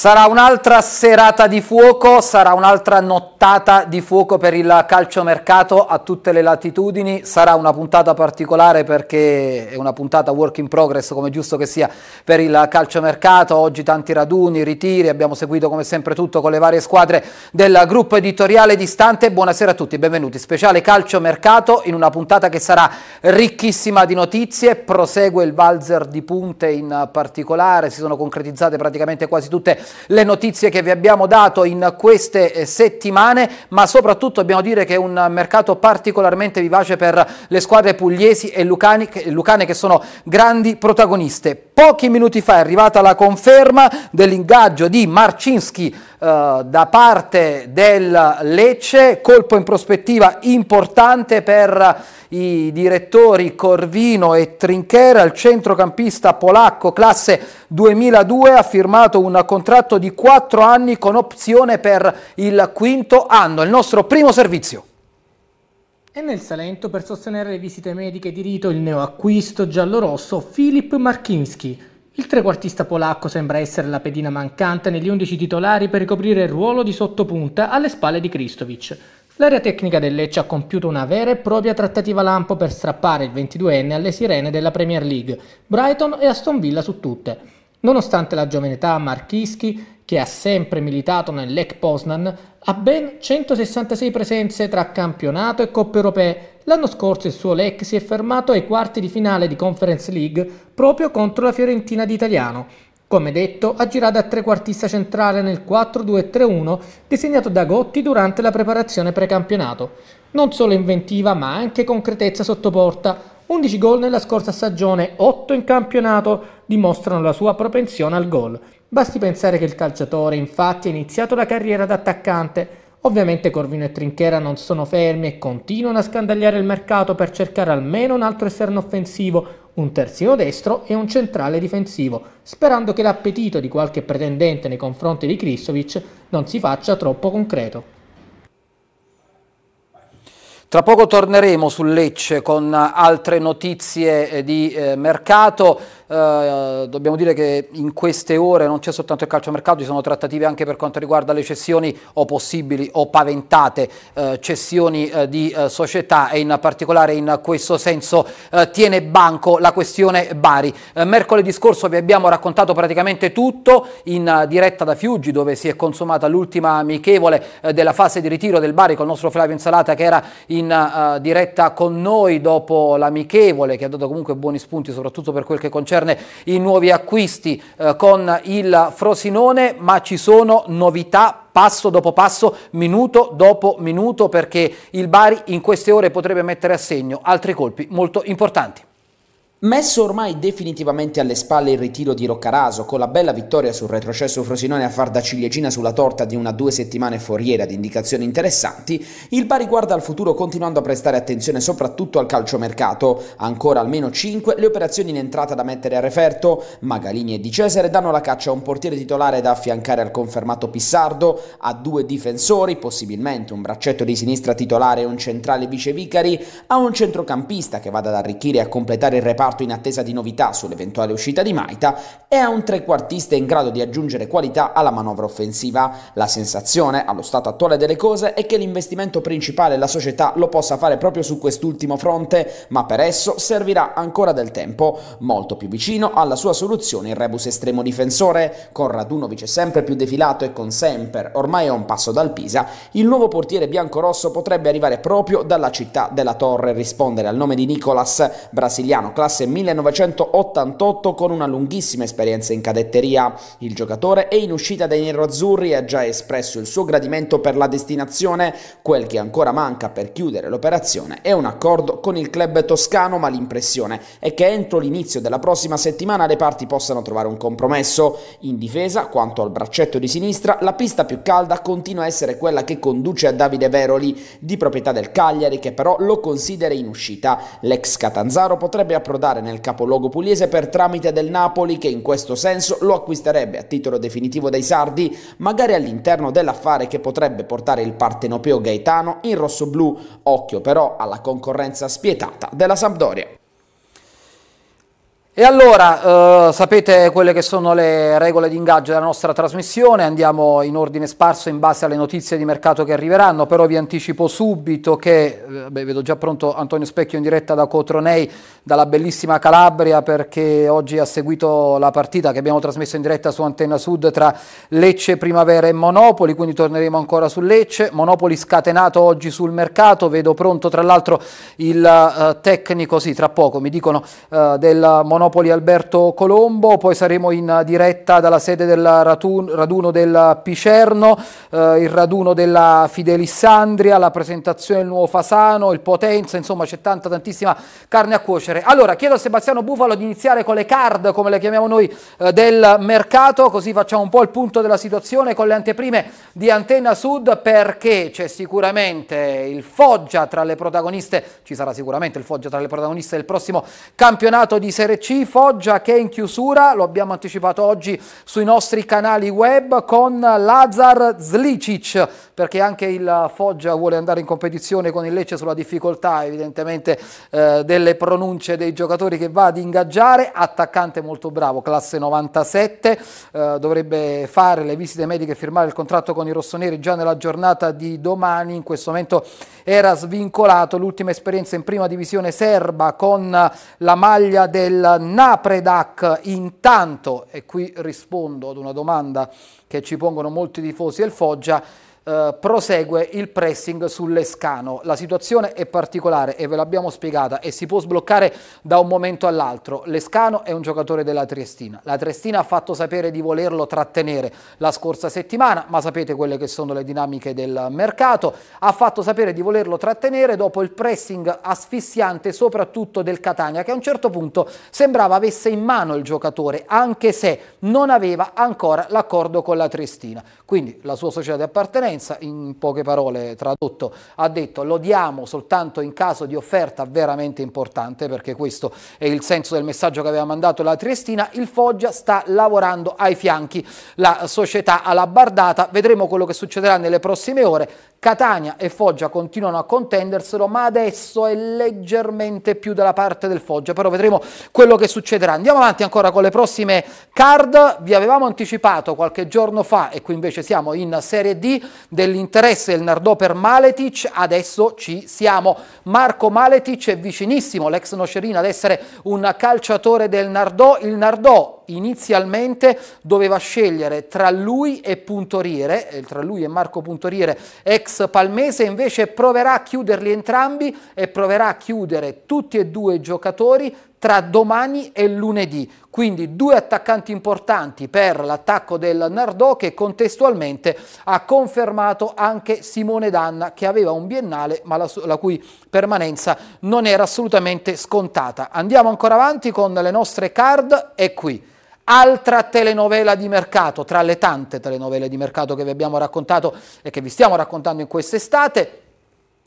Sarà un'altra serata di fuoco, sarà un'altra nottata di fuoco per il calciomercato a tutte le latitudini, sarà una puntata particolare perché è una puntata work in progress come giusto che sia per il calciomercato, oggi tanti raduni, ritiri, abbiamo seguito come sempre tutto con le varie squadre del gruppo editoriale distante, buonasera a tutti, benvenuti, speciale calciomercato in una puntata che sarà ricchissima di notizie, prosegue il valzer di punte in particolare, si sono concretizzate praticamente quasi tutte le notizie che vi abbiamo dato in queste eh, settimane, ma soprattutto dobbiamo dire che è un mercato particolarmente vivace per le squadre pugliesi e lucani, lucane che sono grandi protagoniste. Pochi minuti fa è arrivata la conferma dell'ingaggio di Marcinski eh, da parte del Lecce, colpo in prospettiva importante per i direttori Corvino e Trinchera, il centrocampista polacco classe 2002 ha firmato un contratto di 4 anni con opzione per il quinto anno, il nostro primo servizio. E nel Salento per sostenere le visite mediche di rito il neoacquisto giallorosso Filip Marchinski, il trequartista polacco sembra essere la pedina mancante negli 11 titolari per ricoprire il ruolo di sottopunta alle spalle di Kristovic. L'area tecnica del Lecce ha compiuto una vera e propria trattativa lampo per strappare il 22enne alle sirene della Premier League, Brighton e Aston Villa su tutte. Nonostante la giovane età, Marchischi che ha sempre militato nell'Ec Poznan, ha ben 166 presenze tra campionato e Coppe Europee. L'anno scorso il suo Lec si è fermato ai quarti di finale di Conference League proprio contro la Fiorentina di Italiano. Come detto, ha girato da trequartista centrale nel 4-2-3-1 disegnato da Gotti durante la preparazione precampionato. Non solo inventiva, ma anche concretezza sotto porta. 11 gol nella scorsa stagione, 8 in campionato, dimostrano la sua propensione al gol. Basti pensare che il calciatore infatti ha iniziato la carriera da attaccante, ovviamente Corvino e Trinchera non sono fermi e continuano a scandagliare il mercato per cercare almeno un altro esterno offensivo, un terzino destro e un centrale difensivo, sperando che l'appetito di qualche pretendente nei confronti di Kristovic non si faccia troppo concreto. Tra poco torneremo su Lecce con altre notizie eh, di eh, mercato. Eh, dobbiamo dire che in queste ore non c'è soltanto il calciomercato, ci sono trattative anche per quanto riguarda le cessioni o possibili o paventate eh, cessioni eh, di eh, società e in particolare in questo senso eh, tiene banco la questione Bari. mercoledì scorso vi abbiamo raccontato praticamente tutto in diretta da Fiuggi dove si è consumata l'ultima amichevole della fase di ritiro del Bari con il nostro Flavio Insalata che era in diretta con noi dopo l'amichevole che ha dato comunque buoni spunti soprattutto per quel che concerne concerne i nuovi acquisti eh, con il Frosinone, ma ci sono novità passo dopo passo, minuto dopo minuto, perché il Bari in queste ore potrebbe mettere a segno altri colpi molto importanti. Messo ormai definitivamente alle spalle il ritiro di Roccaraso, con la bella vittoria sul retrocesso Frosinone a far da ciliegina sulla torta di una due settimane foriera di indicazioni interessanti, il Bari guarda al futuro continuando a prestare attenzione soprattutto al calciomercato. Ancora almeno 5 le operazioni in entrata da mettere a referto, Magalini e Di Cesare danno la caccia a un portiere titolare da affiancare al confermato Pissardo, a due difensori, possibilmente un braccetto di sinistra titolare e un centrale vicevicari, a un centrocampista che vada ad arricchire e a completare il reparto reparto in attesa di novità sull'eventuale uscita di Maita e a un trequartista in grado di aggiungere qualità alla manovra offensiva. La sensazione, allo stato attuale delle cose, è che l'investimento principale la società lo possa fare proprio su quest'ultimo fronte, ma per esso servirà ancora del tempo, molto più vicino alla sua soluzione il rebus estremo difensore, con Radunovic sempre più defilato e con Semper ormai a un passo dal Pisa, il nuovo portiere biancorosso potrebbe arrivare proprio dalla città della Torre, rispondere al nome di Nicolas, brasiliano classico classe 1988 con una lunghissima esperienza in cadetteria. Il giocatore è in uscita dai neroazzurri e ha già espresso il suo gradimento per la destinazione. Quel che ancora manca per chiudere l'operazione è un accordo con il club toscano, ma l'impressione è che entro l'inizio della prossima settimana le parti possano trovare un compromesso. In difesa, quanto al braccetto di sinistra, la pista più calda continua a essere quella che conduce a Davide Veroli, di proprietà del Cagliari, che però lo considera in uscita. L'ex Catanzaro potrebbe approdare restare nel capoluogo pugliese per tramite del Napoli che in questo senso lo acquisterebbe a titolo definitivo dai sardi, magari all'interno dell'affare che potrebbe portare il partenopeo Gaetano in rosso-blu, occhio però alla concorrenza spietata della Sampdoria. E allora, eh, sapete quelle che sono le regole di ingaggio della nostra trasmissione, andiamo in ordine sparso in base alle notizie di mercato che arriveranno, però vi anticipo subito che, eh, beh, vedo già pronto Antonio Specchio in diretta da Cotronei, dalla bellissima Calabria, perché oggi ha seguito la partita che abbiamo trasmesso in diretta su Antenna Sud tra Lecce Primavera e Monopoli, quindi torneremo ancora su Lecce, Monopoli scatenato oggi sul mercato, vedo pronto tra l'altro il eh, tecnico, sì tra poco mi dicono, eh, del Monopoli, Napoli Alberto Colombo, poi saremo in diretta dalla sede del raduno del Picerno, eh, il raduno della Fidelissandria, la presentazione del nuovo Fasano, il Potenza, insomma c'è tanta tantissima carne a cuocere. Allora chiedo a Sebastiano Bufalo di iniziare con le card, come le chiamiamo noi, eh, del mercato, così facciamo un po' il punto della situazione con le anteprime di Antenna Sud perché c'è sicuramente il Foggia tra le protagoniste, ci sarà sicuramente il Foggia tra le protagoniste del prossimo campionato di Serie C Foggia che è in chiusura, lo abbiamo anticipato oggi sui nostri canali web con Lazar Zlicic perché anche il Foggia vuole andare in competizione con il Lecce sulla difficoltà evidentemente eh, delle pronunce dei giocatori che va ad ingaggiare, attaccante molto bravo, classe 97, eh, dovrebbe fare le visite mediche e firmare il contratto con i rossoneri già nella giornata di domani, in questo momento era svincolato, l'ultima esperienza in prima divisione serba con la maglia del Napredak intanto, e qui rispondo ad una domanda che ci pongono molti tifosi del Foggia, eh, prosegue il pressing sull'Escano. La situazione è particolare e ve l'abbiamo spiegata e si può sbloccare da un momento all'altro. L'Escano è un giocatore della Triestina. La Triestina ha fatto sapere di volerlo trattenere la scorsa settimana, ma sapete quelle che sono le dinamiche del mercato. Ha fatto sapere di volerlo trattenere dopo il pressing asfissiante soprattutto del Catania che a un certo punto sembrava avesse in mano il giocatore anche se non aveva ancora l'accordo con la Triestina. Quindi la sua società di appartenenza Sapienza, in poche parole tradotto, ha detto lo diamo soltanto in caso di offerta veramente importante, perché questo è il senso del messaggio che aveva mandato la Triestina, il Foggia sta lavorando ai fianchi, la società alla bardata, vedremo quello che succederà nelle prossime ore, Catania e Foggia continuano a contenderselo, ma adesso è leggermente più dalla parte del Foggia, però vedremo quello che succederà. Andiamo avanti ancora con le prossime card, vi avevamo anticipato qualche giorno fa, e qui invece siamo in Serie D, dell'interesse del Nardò per Maletic, adesso ci siamo. Marco Maletic è vicinissimo, l'ex Nocerina, ad essere un calciatore del Nardò. Il Nardò inizialmente doveva scegliere tra lui e Puntoriere, eh, tra lui e Marco Puntoriere, ex palmese, invece proverà a chiuderli entrambi e proverà a chiudere tutti e due i giocatori tra domani e lunedì. Quindi due attaccanti importanti per l'attacco del Nardò che contestualmente ha confermato anche Simone Danna che aveva un biennale ma la, la cui permanenza non era assolutamente scontata. Andiamo ancora avanti con le nostre card e qui altra telenovela di mercato, tra le tante telenovele di mercato che vi abbiamo raccontato e che vi stiamo raccontando in quest'estate,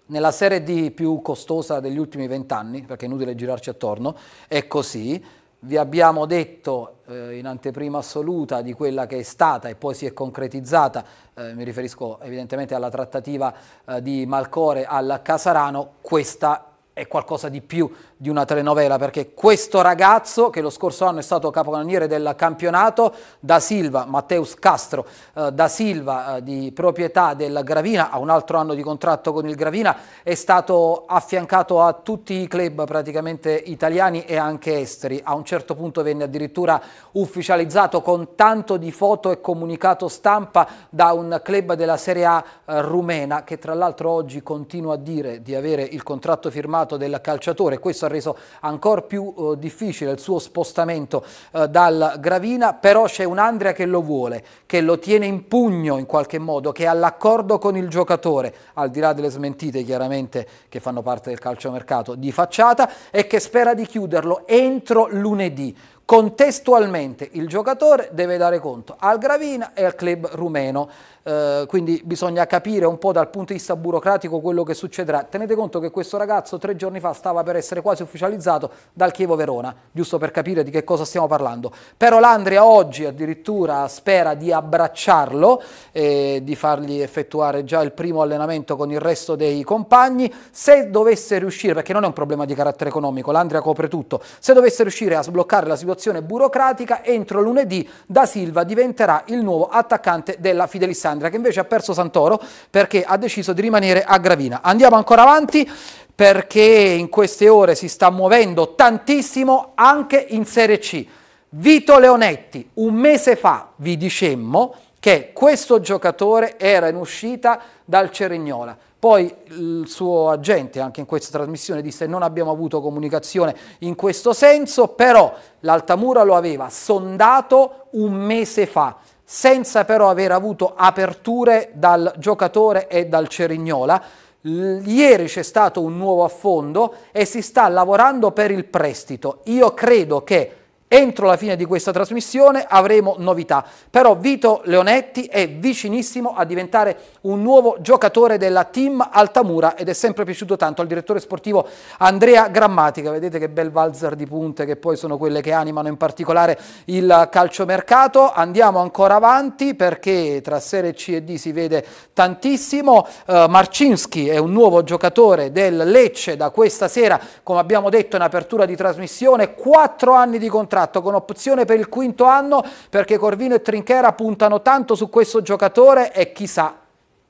nella serie D più costosa degli ultimi vent'anni, perché è inutile girarci attorno, è così. Vi abbiamo detto eh, in anteprima assoluta di quella che è stata e poi si è concretizzata, eh, mi riferisco evidentemente alla trattativa eh, di Malcore al Casarano, questa è qualcosa di più di una telenovela perché questo ragazzo che lo scorso anno è stato capocannoniere del campionato da Silva, Matteus Castro eh, da Silva eh, di proprietà del Gravina, ha un altro anno di contratto con il Gravina, è stato affiancato a tutti i club praticamente italiani e anche esteri, a un certo punto venne addirittura ufficializzato con tanto di foto e comunicato stampa da un club della Serie A eh, rumena che tra l'altro oggi continua a dire di avere il contratto firmato del calciatore, questo reso ancora più eh, difficile il suo spostamento eh, dal Gravina, però c'è un Andrea che lo vuole, che lo tiene in pugno in qualche modo, che ha l'accordo con il giocatore, al di là delle smentite chiaramente che fanno parte del calciomercato di facciata e che spera di chiuderlo entro lunedì. Contestualmente il giocatore deve dare conto al Gravina e al club rumeno. Eh, quindi bisogna capire un po' dal punto di vista burocratico quello che succederà. Tenete conto che questo ragazzo tre giorni fa stava per essere quasi ufficializzato dal Chievo Verona, giusto per capire di che cosa stiamo parlando. Però l'Andria oggi addirittura spera di abbracciarlo e di fargli effettuare già il primo allenamento con il resto dei compagni. Se dovesse riuscire, perché non è un problema di carattere economico, l'Andria copre tutto, se dovesse riuscire a sbloccare la situazione burocratica, entro lunedì Da Silva diventerà il nuovo attaccante della Fidelissana. Alessandria che invece ha perso Santoro perché ha deciso di rimanere a Gravina. Andiamo ancora avanti perché in queste ore si sta muovendo tantissimo anche in Serie C. Vito Leonetti, un mese fa vi dicemmo che questo giocatore era in uscita dal Cerignola. Poi il suo agente anche in questa trasmissione disse non abbiamo avuto comunicazione in questo senso, però l'Altamura lo aveva sondato un mese fa senza però aver avuto aperture dal giocatore e dal Cerignola. Ieri c'è stato un nuovo affondo e si sta lavorando per il prestito. Io credo che Entro la fine di questa trasmissione avremo novità, però Vito Leonetti è vicinissimo a diventare un nuovo giocatore della team Altamura ed è sempre piaciuto tanto al direttore sportivo Andrea Grammatica, vedete che bel valzer di punte che poi sono quelle che animano in particolare il calciomercato. Andiamo ancora avanti perché tra Serie C e D si vede tantissimo. Uh, Marcinski è un nuovo giocatore del Lecce da questa sera, come abbiamo detto in apertura di trasmissione, 4 anni di contratto contratto con opzione per il quinto anno perché Corvino e Trinchera puntano tanto su questo giocatore e chissà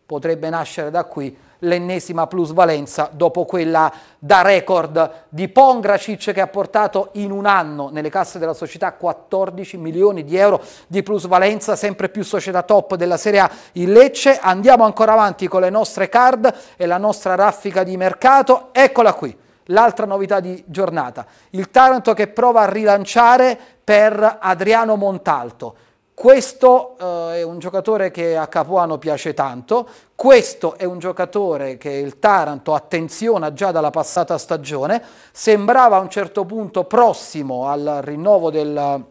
potrebbe nascere da qui l'ennesima plusvalenza dopo quella da record di Pongracic che ha portato in un anno nelle casse della società 14 milioni di euro di plusvalenza, sempre più società top della Serie A in Lecce. Andiamo ancora avanti con le nostre card e la nostra raffica di mercato. Eccola qui l'altra novità di giornata. Il Taranto che prova a rilanciare per Adriano Montalto. Questo eh, è un giocatore che a Capuano piace tanto, questo è un giocatore che il Taranto attenziona già dalla passata stagione, sembrava a un certo punto prossimo al rinnovo del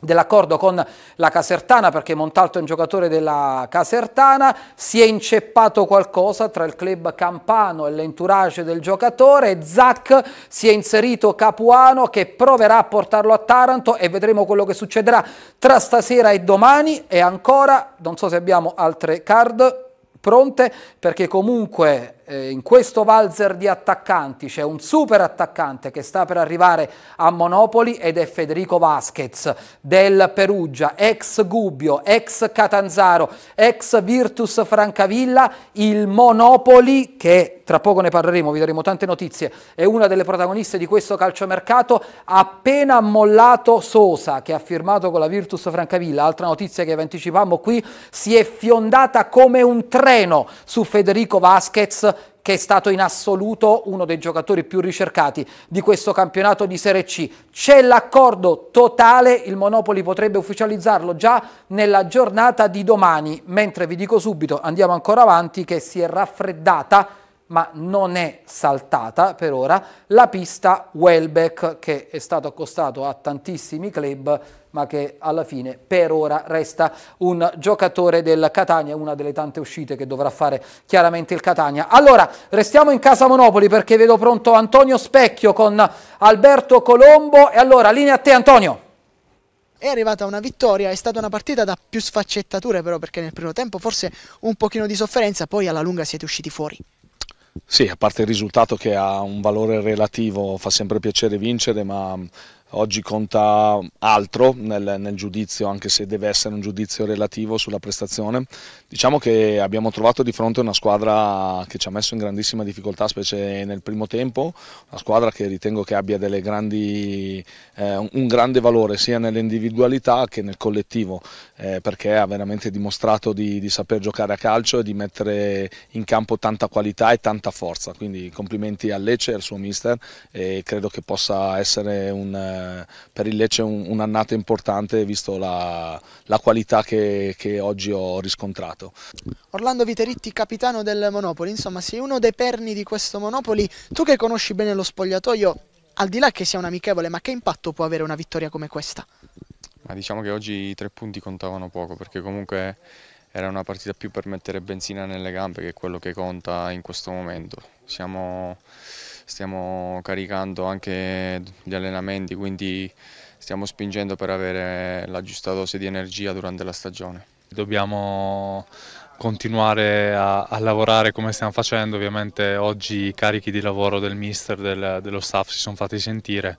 dell'accordo con la Casertana perché Montalto è un giocatore della Casertana, si è inceppato qualcosa tra il club campano e l'entourage del giocatore, Zac si è inserito Capuano che proverà a portarlo a Taranto e vedremo quello che succederà tra stasera e domani e ancora, non so se abbiamo altre card pronte perché comunque eh, in questo valzer di attaccanti c'è un super attaccante che sta per arrivare a Monopoli ed è Federico Vasquez del Perugia, ex Gubbio, ex Catanzaro, ex Virtus Francavilla, il Monopoli che tra poco ne parleremo, vi daremo tante notizie, è una delle protagoniste di questo calciomercato, appena mollato Sosa, che ha firmato con la Virtus Francavilla, altra notizia che vi anticipammo qui, si è fiondata come un treno su Federico Vasquez, che è stato in assoluto uno dei giocatori più ricercati di questo campionato di Serie C. C'è l'accordo totale, il Monopoli potrebbe ufficializzarlo già nella giornata di domani, mentre vi dico subito, andiamo ancora avanti, che si è raffreddata ma non è saltata per ora la pista Welbeck che è stato accostato a tantissimi club ma che alla fine per ora resta un giocatore del Catania, una delle tante uscite che dovrà fare chiaramente il Catania. Allora, restiamo in casa Monopoli perché vedo pronto Antonio Specchio con Alberto Colombo e allora linea a te Antonio. È arrivata una vittoria, è stata una partita da più sfaccettature però perché nel primo tempo forse un pochino di sofferenza, poi alla lunga siete usciti fuori. Sì, a parte il risultato che ha un valore relativo, fa sempre piacere vincere, ma oggi conta altro nel, nel, giudizio, anche se deve essere un giudizio relativo sulla prestazione. Diciamo che abbiamo trovato di fronte una squadra che ci ha messo in grandissima difficoltà, specie nel primo tempo, una squadra che ritengo che abbia grandi, eh, un grande valore sia nell'individualità che nel collettivo, eh, perché ha veramente dimostrato di, di saper giocare a calcio e di mettere in campo tanta qualità e tanta forza. Quindi complimenti a Lecce e al suo mister e credo che possa essere un eh, per il Lecce un'annata un importante visto la, la qualità che, che, oggi ho riscontrato. Orlando Viteritti, capitano del Monopoli, insomma sei uno dei perni di questo Monopoli, tu che conosci bene lo spogliatoio, al di là che sia un amichevole, ma che impatto può avere una vittoria come questa? Ma diciamo che oggi i tre punti contavano poco perché comunque era una partita più per mettere benzina nelle gambe che è quello che conta in questo momento. Siamo stiamo caricando anche gli allenamenti, quindi stiamo spingendo per avere la giusta dose di energia durante la stagione. Dobbiamo continuare a, a, lavorare come stiamo facendo, ovviamente oggi i carichi di lavoro del mister, del, dello staff si sono fatti sentire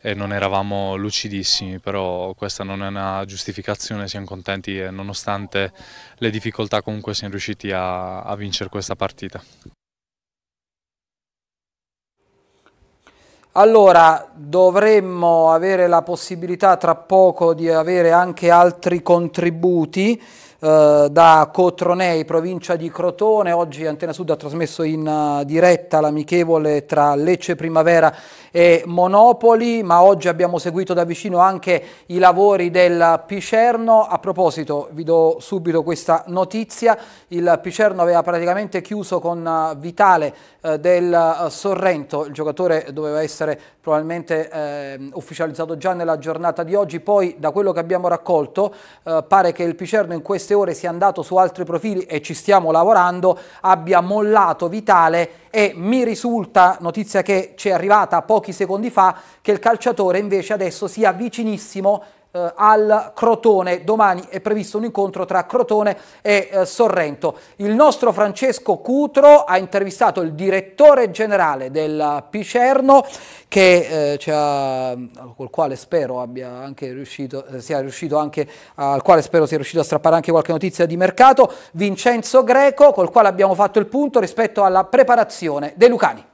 e non eravamo lucidissimi, però questa non è una giustificazione, siamo contenti e nonostante le difficoltà comunque siamo riusciti a, a vincere questa partita. Allora, dovremmo avere la possibilità tra poco di avere anche altri contributi. Eh, da Cotronei, provincia di Crotone. Oggi Antena Sud ha trasmesso in eh, diretta l'amichevole tra Lecce Primavera e Monopoli, ma oggi abbiamo seguito da vicino anche i lavori del Picerno. A proposito, vi do subito questa notizia, il Picerno aveva praticamente chiuso con eh, Vitale uh, del Sorrento, il giocatore doveva essere probabilmente eh, ufficializzato già nella giornata di oggi, poi da quello che abbiamo raccolto pare che il Picerno in questo queste ore sia andato su altri profili e ci stiamo lavorando, abbia mollato Vitale e mi risulta, notizia che ci è arrivata pochi secondi fa, che il calciatore invece adesso sia vicinissimo eh, al Crotone. Domani è previsto un incontro tra Crotone e eh, Sorrento. Il nostro Francesco Cutro ha intervistato il direttore generale del Picerno, che, eh, ha, col quale spero abbia anche riuscito, eh, sia riuscito anche, al quale spero sia riuscito a strappare anche qualche notizia di mercato, Vincenzo Greco, col quale abbiamo fatto il punto rispetto alla preparazione dei Lucani.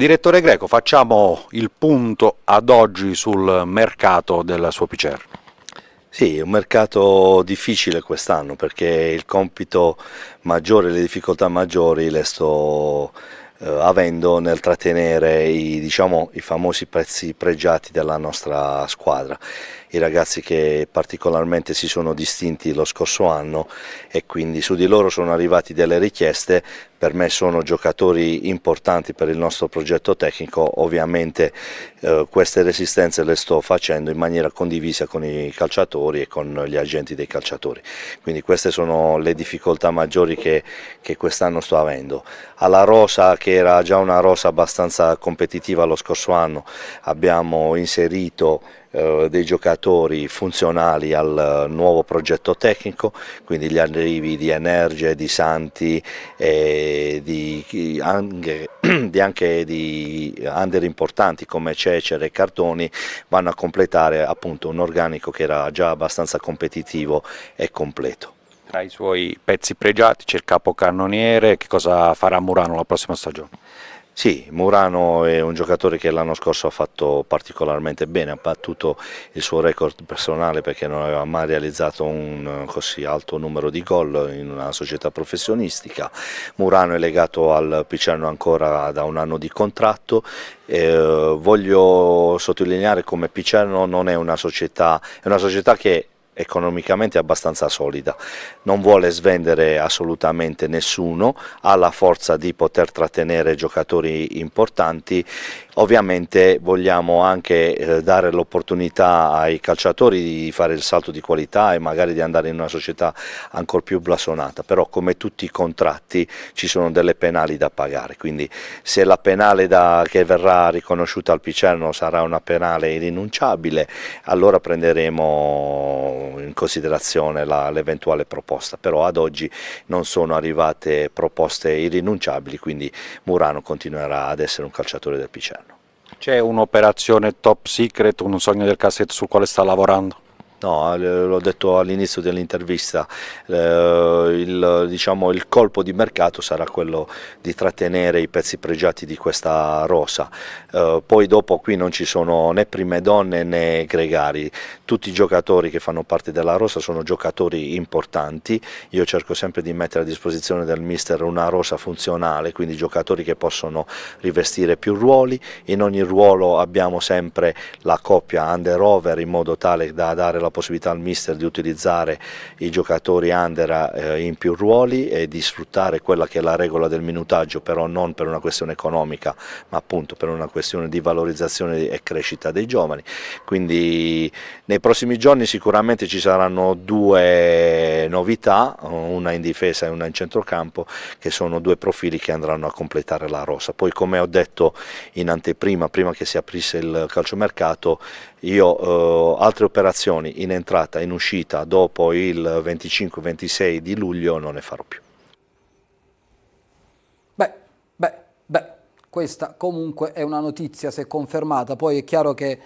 Direttore Greco, facciamo il punto ad oggi sul mercato della sua Picer. Sì, è un mercato difficile quest'anno perché il compito maggiore, le difficoltà maggiori le sto eh, avendo nel trattenere i, diciamo, i famosi prezzi pregiati della nostra squadra i ragazzi che particolarmente si sono distinti lo scorso anno e quindi su di loro sono arrivati delle richieste, per me sono giocatori importanti per il nostro progetto tecnico, ovviamente eh, queste resistenze le sto facendo in maniera condivisa con i calciatori e con gli agenti dei calciatori, quindi queste sono le difficoltà maggiori che, che quest'anno sto avendo. Alla rosa che era già una rosa abbastanza competitiva lo scorso anno abbiamo inserito eh, dei giocatori funzionali al eh, nuovo progetto tecnico, quindi gli arrivi di Energe, di Santi, e di, anche, di, anche, di under importanti come Cecere e Cartoni vanno a completare appunto un organico che era già abbastanza competitivo e completo. Tra i suoi pezzi pregiati c'è il capocannoniere, che cosa farà Murano la prossima stagione? Sì, Murano è un giocatore che l'anno scorso ha fatto particolarmente bene, ha battuto il suo record personale perché non aveva mai realizzato un così alto numero di gol in una società professionistica. Murano è legato al Picerno ancora da un anno di contratto. Eh, voglio sottolineare come Picerno non è una società, è una società che economicamente abbastanza solida, non vuole svendere assolutamente nessuno, ha la forza di poter trattenere giocatori importanti Ovviamente vogliamo anche eh, dare l'opportunità ai calciatori di fare il salto di qualità e magari di andare in una società ancora più blasonata, però come tutti i contratti ci sono delle penali da pagare, quindi se la penale da, che verrà riconosciuta al Picerno sarà una penale irrinunciabile, allora prenderemo in considerazione l'eventuale proposta, però ad oggi non sono arrivate proposte irrinunciabili, quindi Murano continuerà ad essere un calciatore del Picerno. C'è un'operazione top secret, un sogno del cassetto sul quale sta lavorando? No, eh, l'ho detto all'inizio dell'intervista, eh, il, diciamo, il, colpo di mercato sarà quello di trattenere i pezzi pregiati di questa rosa, eh, poi dopo qui non ci sono né prime donne né gregari, tutti i giocatori che fanno parte della rosa sono giocatori importanti, io cerco sempre di mettere a disposizione del mister una rosa funzionale, quindi giocatori che possono rivestire più ruoli, in ogni ruolo abbiamo sempre la coppia under-over in modo tale da dare la possibilità al mister di utilizzare i giocatori under eh, in più ruoli e di sfruttare quella che è la regola del minutaggio, però non per una questione economica, ma appunto per una questione di valorizzazione e crescita dei giovani, quindi ne nei prossimi giorni sicuramente ci saranno due novità, una in difesa e una in centrocampo, che sono due profili che andranno a completare la rossa. Poi come ho detto in anteprima, prima che si aprisse il calciomercato, io eh, altre operazioni in entrata e in uscita dopo il 25-26 di luglio non ne farò più. beh, questa comunque è una notizia se confermata, poi è chiaro che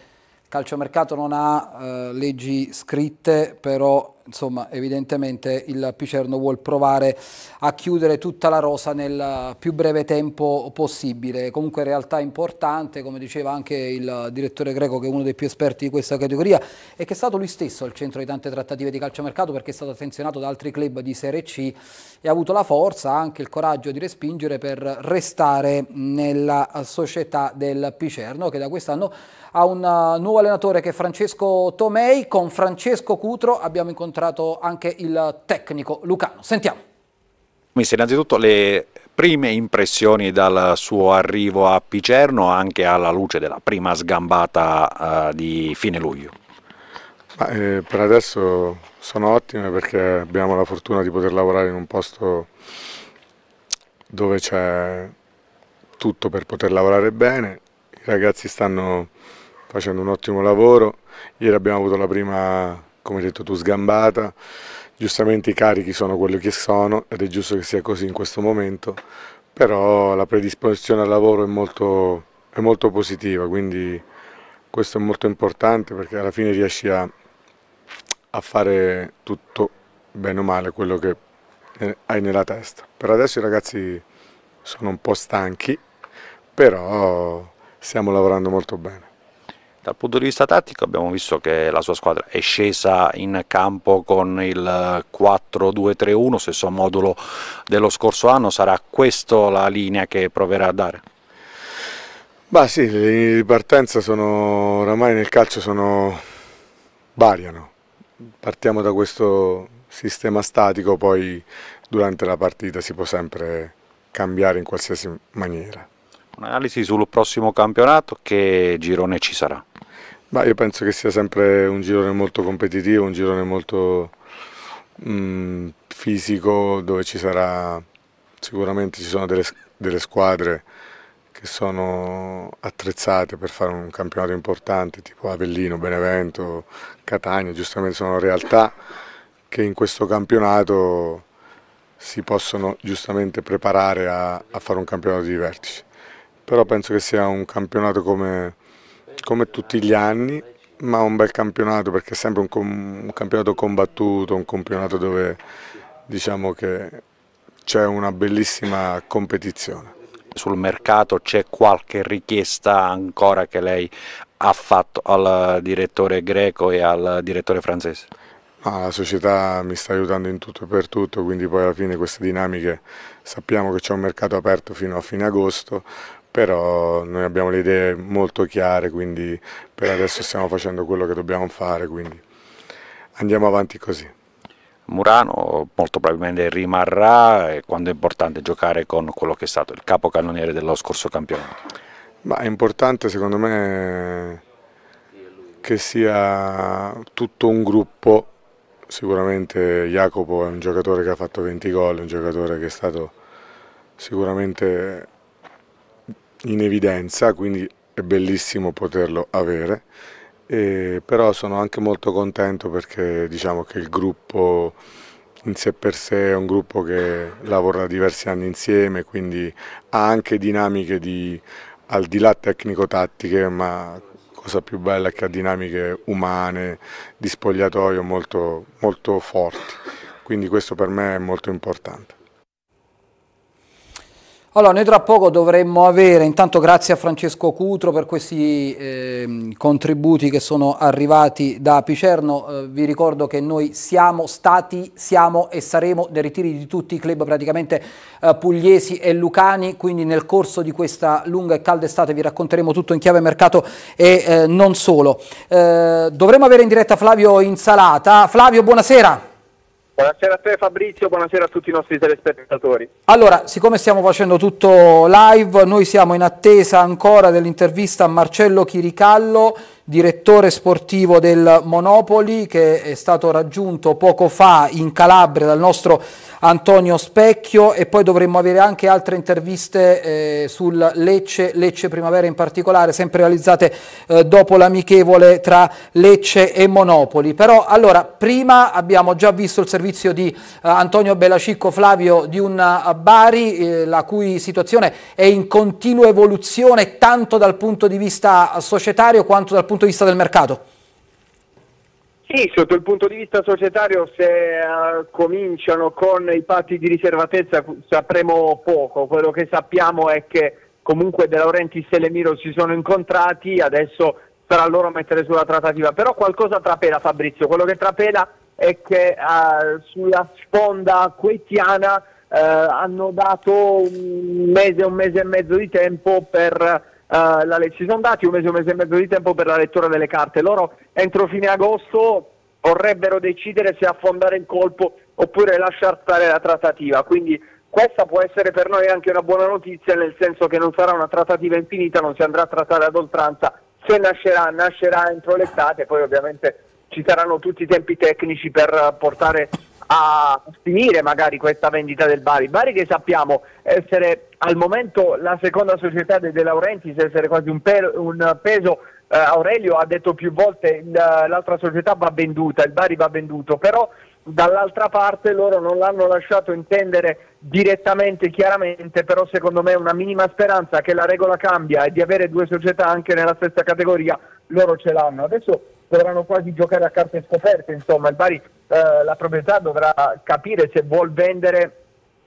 calciomercato non ha eh, leggi scritte, però insomma, evidentemente il Picerno vuole provare a chiudere tutta la rosa nel più breve tempo possibile. Comunque in realtà importante, come diceva anche il direttore Greco, che è uno dei più esperti di questa categoria, e che è stato lui stesso al centro di tante trattative di calciomercato perché è stato attenzionato da altri club di Serie C e ha avuto la forza, anche il coraggio di respingere per restare nella società del Picerno che da quest'anno a un eh, nuovo allenatore che è Francesco Tomei. Con Francesco Cutro abbiamo incontrato anche il tecnico Lucano. Sentiamo. Mister, innanzitutto le prime impressioni dal suo arrivo a Picerno anche alla luce della prima sgambata uh, di fine luglio? Ma, eh, per adesso sono ottime perché abbiamo la fortuna di poter lavorare in un posto dove c'è tutto per poter lavorare bene, i ragazzi stanno facendo un ottimo lavoro, ieri abbiamo avuto la prima, come hai detto tu, sgambata, giustamente i carichi sono quelli che sono ed è giusto che sia così in questo momento, però la predisposizione al lavoro è molto, è molto positiva, quindi questo è molto importante perché alla fine riesci a, a fare tutto bene o male quello che hai nella testa. Per adesso i ragazzi sono un po' stanchi, però stiamo lavorando molto bene. Dal punto di vista tattico abbiamo visto che la sua squadra è scesa in campo con il 4-2-3-1, eh, stesso modulo dello scorso anno, sarà questa la linea che proverà a dare? Beh sì, le linee di partenza sono, oramai nel calcio sono, variano, partiamo da questo sistema statico, poi durante la partita si può sempre cambiare in qualsiasi maniera. Un'analisi sul prossimo campionato, che girone ci sarà? Ma io penso che sia sempre un girone molto competitivo, un girone molto mh, mm, fisico dove ci sarà sicuramente ci sono delle, delle squadre che sono attrezzate per fare un campionato importante tipo Avellino, Benevento, Catania, giustamente sono realtà che in questo campionato si possono giustamente preparare a, a fare un campionato di vertici. Però penso che sia un campionato come come tutti gli anni, ma un bel campionato perché è sempre un, un campionato combattuto, un campionato dove diciamo che c'è una bellissima competizione. Sul mercato c'è qualche richiesta ancora che lei ha fatto al direttore greco e al direttore francese? Ah, la società mi sta aiutando in tutto e per tutto, quindi poi alla fine queste dinamiche sappiamo che c'è un mercato aperto fino a fine agosto, però noi abbiamo le idee molto chiare, quindi per adesso stiamo facendo quello che dobbiamo fare, quindi andiamo avanti così. Murano molto probabilmente rimarrà quando è importante giocare con quello che è stato il capocannoniere dello scorso campionato? Ma è importante secondo me che sia tutto un gruppo, sicuramente Jacopo è un giocatore che ha fatto 20 gol, un giocatore che è stato sicuramente in evidenza, quindi è bellissimo poterlo avere, e, però sono anche molto contento perché diciamo che il gruppo in sé per sé è un gruppo che lavora da diversi anni insieme, quindi ha anche dinamiche di, al di là tecnico-tattiche, ma cosa più bella è che ha dinamiche umane, di spogliatoio molto, molto forti, quindi questo per me è molto importante. Allora, noi tra poco dovremmo avere, intanto grazie a Francesco Cutro per questi eh, contributi che sono arrivati da Picerno, eh, vi ricordo che noi siamo stati, siamo e saremo dei ritiri di tutti i club praticamente eh, pugliesi e lucani, quindi nel corso di questa lunga e calda estate vi racconteremo tutto in chiave mercato e eh, non solo. Eh, dovremmo avere in diretta Flavio Insalata. Flavio, buonasera. Buonasera a te Fabrizio, buonasera a tutti i nostri telespettatori. Allora, siccome stiamo facendo tutto live, noi siamo in attesa ancora dell'intervista a Marcello Chiricallo, direttore sportivo del Monopoli, che è stato raggiunto poco fa in Calabria dal nostro Antonio Specchio e poi dovremmo avere anche altre interviste eh, sul Lecce, Lecce Primavera in particolare, sempre realizzate eh, dopo l'amichevole tra Lecce e Monopoli. Però allora, prima abbiamo già visto il servizio di eh, Antonio Belacicco Flavio di un eh, Bari, eh, la cui situazione è in continua evoluzione tanto dal punto di vista societario quanto dal punto di vista del mercato. Sì, sotto il punto di vista societario se uh, cominciano con i patti di riservatezza sapremo poco, quello che sappiamo è che comunque De Laurentiis e Lemiro si sono incontrati, adesso sarà loro a mettere sulla trattativa, però qualcosa trapela Fabrizio, quello che trapela è che uh, sulla sponda quetiana uh, eh, hanno dato un mese, un mese e mezzo di tempo per Uh, la, ci sono dati un mese, un mese e mezzo di tempo per la lettura delle carte. Loro entro fine agosto vorrebbero decidere se affondare il colpo oppure lasciare stare la trattativa. Quindi questa può essere per noi anche una buona notizia, nel senso che non sarà una trattativa infinita, non si andrà a trattare ad oltranza. Se nascerà, nascerà entro l'estate, poi ovviamente ci saranno tutti i tempi tecnici per portare a finire magari questa vendita del Bari. Bari che sappiamo essere al momento la seconda società dei De Laurentiis, essere quasi un, per, un peso. Eh, Aurelio ha detto più volte l'altra società va venduta, il Bari va venduto, però dall'altra parte loro non l'hanno lasciato intendere direttamente, chiaramente, però secondo me una minima speranza che la regola cambia e di avere due società anche nella stessa categoria loro ce l'hanno. Adesso dovranno quasi giocare a carte scoperte, insomma il Bari, eh, la proprietà dovrà capire se vuol vendere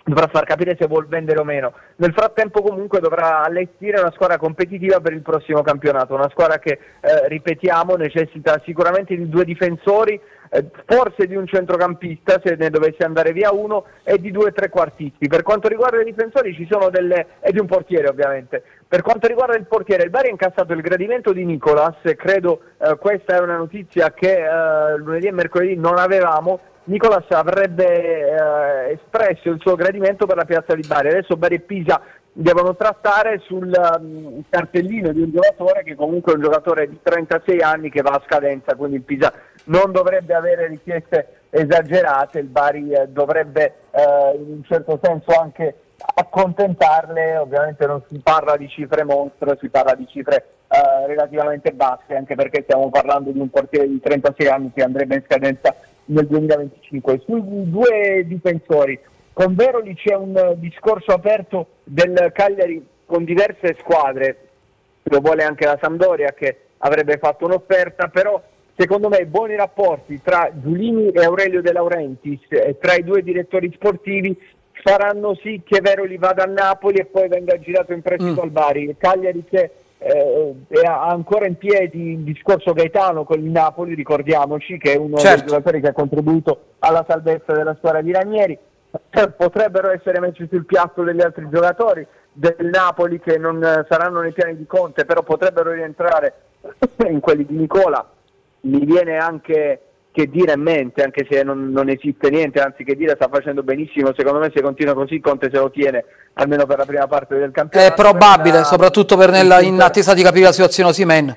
dovrà far capire se vuol vendere o meno. Nel frattempo comunque dovrà allestire una squadra competitiva per il prossimo campionato, una squadra che, eh, ripetiamo, necessita sicuramente di due difensori eh, forse di un centrocampista se ne dovesse andare via uno e di due o tre quartisti. Per quanto riguarda i difensori ci sono delle e di un portiere ovviamente. Per quanto riguarda il portiere, il Bari ha incassato il gradimento di Nicolas, credo eh, questa è una notizia che eh, lunedì e mercoledì non avevamo. Nicolas avrebbe eh, espresso il suo gradimento per la piazza di Bari. Adesso Bari e Pisa devono trattare sul um, cartellino di un giocatore che comunque è un giocatore di 36 anni che va a scadenza, quindi il Pisa non dovrebbe avere richieste esagerate, il Bari eh, dovrebbe eh, in un certo senso anche accontentarle, ovviamente non si parla di cifre mostre, si parla di cifre eh, relativamente basse, anche perché stiamo parlando di un portiere di 36 anni che andrebbe in scadenza nel 2025. Sui due difensori, con Veroli c'è un eh, discorso aperto del Cagliari con diverse squadre, lo vuole anche la Sampdoria che avrebbe fatto un'offerta, però secondo me buoni rapporti tra Giulini e Aurelio De Laurentiis e tra i due direttori sportivi faranno sì che Veroli vada a Napoli e poi venga girato in prestito mm. al Bari. Cagliari che eh, ha ancora in piedi il discorso Gaetano con il Napoli, ricordiamoci che è uno certo. dei giocatori che ha contribuito alla salvezza della squadra di Ranieri. Cioè, potrebbero essere messi sul piatto degli altri giocatori del Napoli che non eh, saranno nei piani di Conte, però potrebbero rientrare in quelli di Nicola. Mi viene anche che dire in mente, anche se non, non, esiste niente, anzi che dire sta facendo benissimo, secondo me se continua così Conte se lo tiene almeno per la prima parte del campionato. È probabile, per soprattutto per nella, in attesa di capire la situazione Osimen.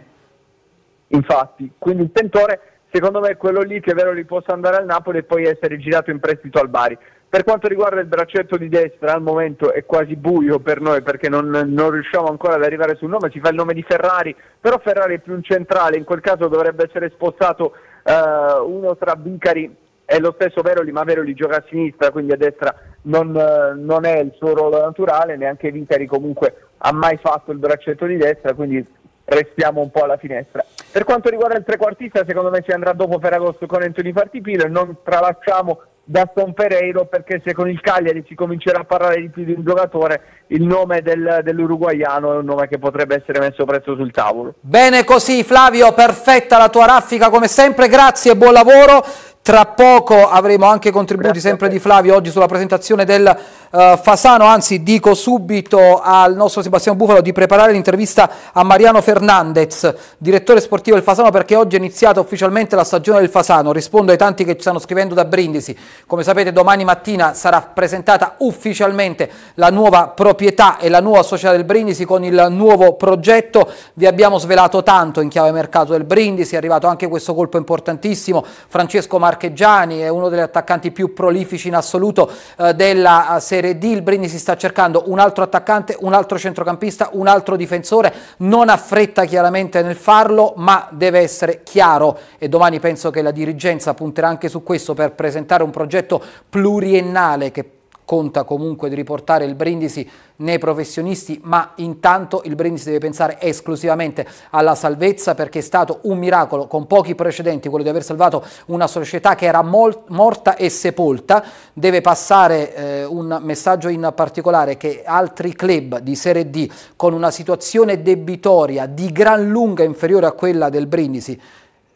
Infatti, quindi il tentore secondo me è quello lì che è vero li possa andare al Napoli e poi essere girato in prestito al Bari. Per quanto riguarda il braccetto di destra, al momento è quasi buio per noi perché non, non, riusciamo ancora ad arrivare sul nome, si fa il nome di Ferrari, però Ferrari è più un centrale, in quel caso dovrebbe essere spostato eh, uno tra Bicari e lo stesso Veroli, ma Veroli gioca a sinistra, quindi a destra non, eh, non è il suo ruolo naturale, neanche Vicari comunque ha mai fatto il braccetto di destra, quindi restiamo un po' alla finestra. Per quanto riguarda il trequartista, secondo me si andrà dopo Ferragosto con Anthony Partipino e non tralasciamo da Pereiro perché se con il Cagliari si comincerà a parlare di più di un giocatore il nome del, dell'uruguaiano è un nome che potrebbe essere messo presto sul tavolo. Bene così Flavio, perfetta la tua raffica come sempre, grazie e buon lavoro. Tra poco avremo anche contributi Grazie sempre di Flavio oggi sulla presentazione del uh, Fasano, anzi dico subito al nostro Sebastiano Bufalo di preparare l'intervista a Mariano Fernandez, direttore sportivo del Fasano perché oggi è iniziata ufficialmente la stagione del Fasano, rispondo ai tanti che ci stanno scrivendo da Brindisi, come sapete domani mattina sarà presentata ufficialmente la nuova proprietà e la nuova società del Brindisi con il nuovo progetto, vi abbiamo svelato tanto in chiave mercato del Brindisi, è arrivato anche questo colpo importantissimo, Francesco Mar marcheggiani, è uno degli attaccanti più prolifici in assoluto eh, della eh, Serie D, il Brindisi sta cercando un altro attaccante, un altro centrocampista, un altro difensore, non ha fretta chiaramente nel farlo, ma deve essere chiaro e domani penso che la dirigenza punterà anche su questo per presentare un progetto pluriennale che conta comunque di riportare il Brindisi nei professionisti, ma intanto il Brindisi deve pensare esclusivamente alla salvezza perché è stato un miracolo con pochi precedenti quello di aver salvato una società che era morta e sepolta. Deve passare eh, un messaggio in particolare che altri club di Serie D con una situazione debitoria di gran lunga inferiore a quella del Brindisi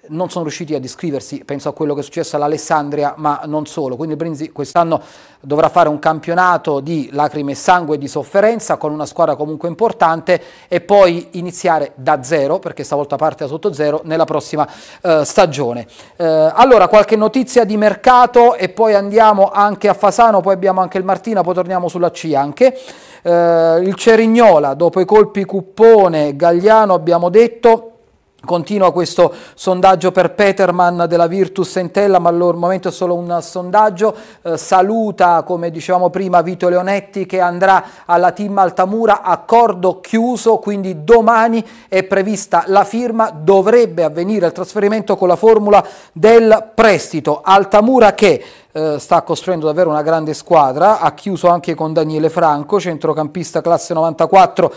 non sono riusciti a iscriversi, penso a quello che è successo all'Alessandria, ma non solo. Quindi il Brindisi quest'anno dovrà fare un campionato di lacrime e sangue e di sofferenza con una squadra comunque importante e poi iniziare da zero, perché stavolta parte da sotto zero, nella prossima eh, stagione. Eh, allora, qualche notizia di mercato e poi andiamo anche a Fasano, poi abbiamo anche il Martina, poi torniamo sulla C anche. Eh, il Cerignola, dopo i colpi Cuppone, Gagliano abbiamo detto Continua questo sondaggio per Peterman della Virtus Entella, ma al momento è solo un sondaggio. Eh, saluta, come dicevamo prima, Vito Leonetti che andrà alla team Altamura, accordo chiuso, quindi domani è prevista la firma, dovrebbe avvenire il trasferimento con la formula del prestito. Altamura che eh, sta costruendo davvero una grande squadra, ha chiuso anche con Daniele Franco, centrocampista classe 94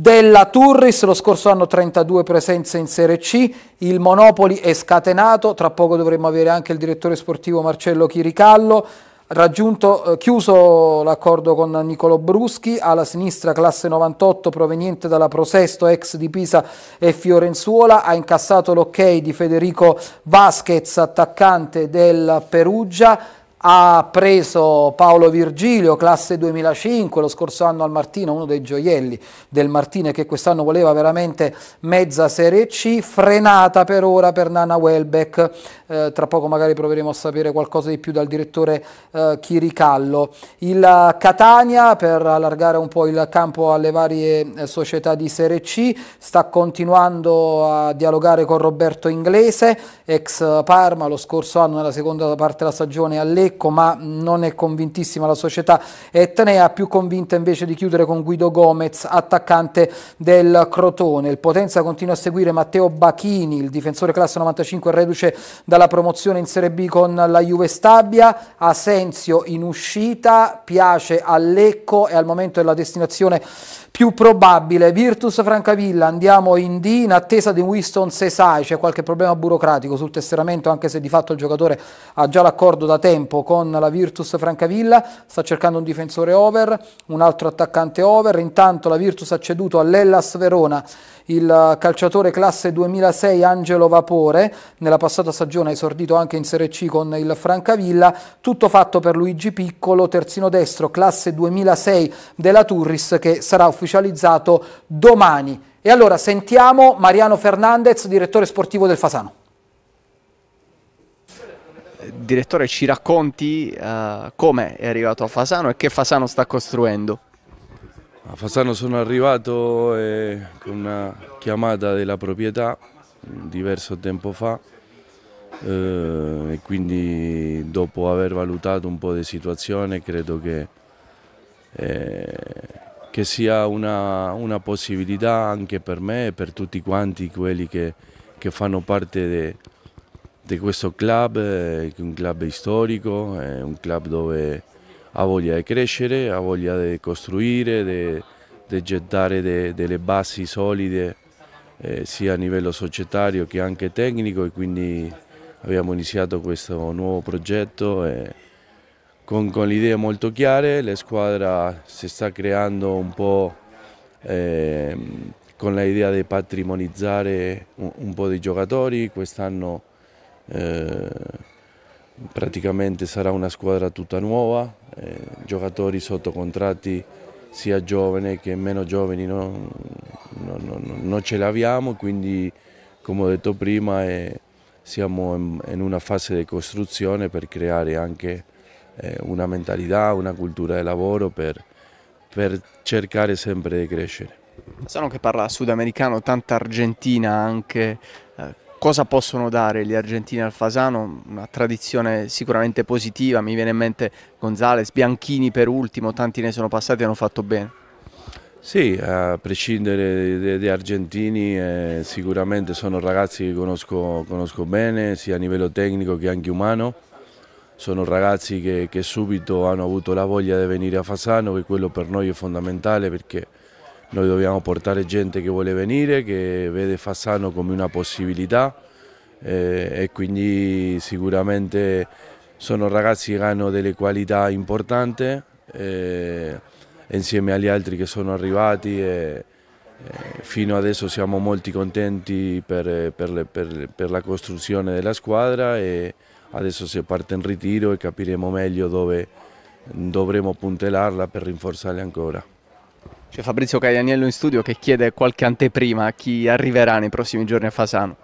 della Turris, lo scorso anno 32 presenze in Serie C, il Monopoli è scatenato, tra poco dovremmo avere anche il direttore sportivo Marcello Chiricallo, raggiunto, eh, chiuso l'accordo con Nicolo Bruschi, alla sinistra classe 98 proveniente dalla Prosesto, ex di Pisa e Fiorenzuola, ha incassato l'ok di Federico Vasquez, attaccante del Perugia, ha preso Paolo Virgilio, classe 2005, lo scorso anno al Martino, uno dei gioielli del Martino che quest'anno voleva veramente mezza Serie C, frenata per ora per Nana Welbeck, eh, tra poco magari proveremo a sapere qualcosa di più dal direttore eh, Chiricallo. Il Catania, per allargare un po' il campo alle varie eh, società di Serie C, sta continuando a dialogare con Roberto Inglese, ex Parma, lo scorso anno nella seconda parte della stagione all'Ex, Lecco, ma non è convintissima la società etnea, più convinta invece di chiudere con Guido Gomez, attaccante del Crotone. Il Potenza continua a seguire Matteo Bachini, il difensore classe 95 reduce dalla promozione in Serie B con la Juve Stabia, Asensio in uscita, piace a Lecco e al momento è la destinazione più probabile. Virtus Francavilla, andiamo in D in attesa di Winston Sesai, c'è qualche problema burocratico sul tesseramento anche se di fatto il giocatore ha già l'accordo da tempo con la Virtus Francavilla, sta cercando un difensore over, un altro attaccante over, intanto la Virtus ha ceduto all'Ellas Verona il calciatore classe 2006 Angelo Vapore, nella passata stagione ha esordito anche in Serie C con il Francavilla, tutto fatto per Luigi Piccolo, terzino destro, classe 2006 della Turris che sarà ufficializzato domani. E allora sentiamo Mariano Fernandez, direttore sportivo del Fasano direttore ci racconti uh, come è arrivato a Fasano e che Fasano sta costruendo. A Fasano sono arrivato eh, con una chiamata della proprietà diverso tempo fa eh, e quindi dopo aver valutato un po' di situazione credo che, eh, che sia una, una, possibilità anche per me e per tutti quanti quelli che, che fanno parte de, di questo club, che è un club storico, è un club dove ha voglia di crescere, ha voglia di costruire, di, gettare de, delle basi solide eh, sia a livello societario che anche tecnico e quindi abbiamo iniziato questo nuovo progetto eh, con, con le idee molto chiare, la squadra si sta creando un po' eh, con l'idea di patrimonizzare un, un po' dei giocatori, quest'anno eh, praticamente sarà una squadra tutta nuova, eh, giocatori sotto contratti sia giovani che meno giovani non no, no, no, ce l'abbiamo, quindi come ho detto prima eh, siamo in, in, una fase di costruzione per creare anche eh, una mentalità, una cultura di lavoro per, per cercare sempre di crescere. Sanno che parla sudamericano, tanta Argentina anche, eh, cosa possono dare gli argentini al Fasano? Una tradizione sicuramente positiva, mi viene in mente Gonzales, Bianchini per ultimo, tanti ne sono passati e hanno fatto bene. Sì, a prescindere dagli argentini eh, sicuramente sono ragazzi che conosco, conosco, bene sia a livello tecnico che anche umano, sono ragazzi che, che subito hanno avuto la voglia di venire a Fasano che quello per noi è fondamentale perché noi dobbiamo portare gente che vuole venire, che vede Fasano come una possibilità eh, e quindi sicuramente sono ragazzi che hanno delle qualità importanti eh, insieme agli altri che sono arrivati e, eh, fino adesso siamo molto contenti per, per, le, per, per la costruzione della squadra e adesso si parte in ritiro e capiremo meglio dove dovremo puntellarla per rinforzarla ancora. C'è Fabrizio Caglianiello in studio che chiede qualche anteprima a chi arriverà nei prossimi giorni a Fasano.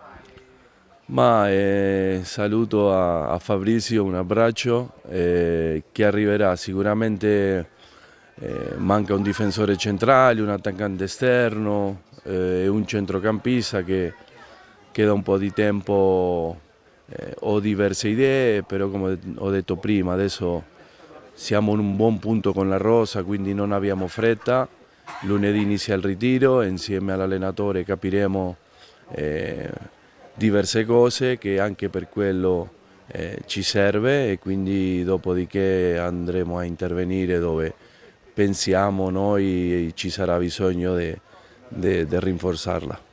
Ma eh, saluto a, a, Fabrizio, un abbraccio, eh, che arriverà sicuramente eh, manca un difensore centrale, un attaccante esterno eh, e un centrocampista che, che da un po' di tempo eh, ho diverse idee, però come ho detto prima adesso siamo in un buon punto con la Rosa, quindi non abbiamo fretta. Lunedì inizia il ritiro e insieme all'allenatore capiremo eh, diverse cose che anche per quello eh, ci serve e quindi dopodiché andremo a intervenire dove pensiamo noi ci sarà bisogno di rinforzarla.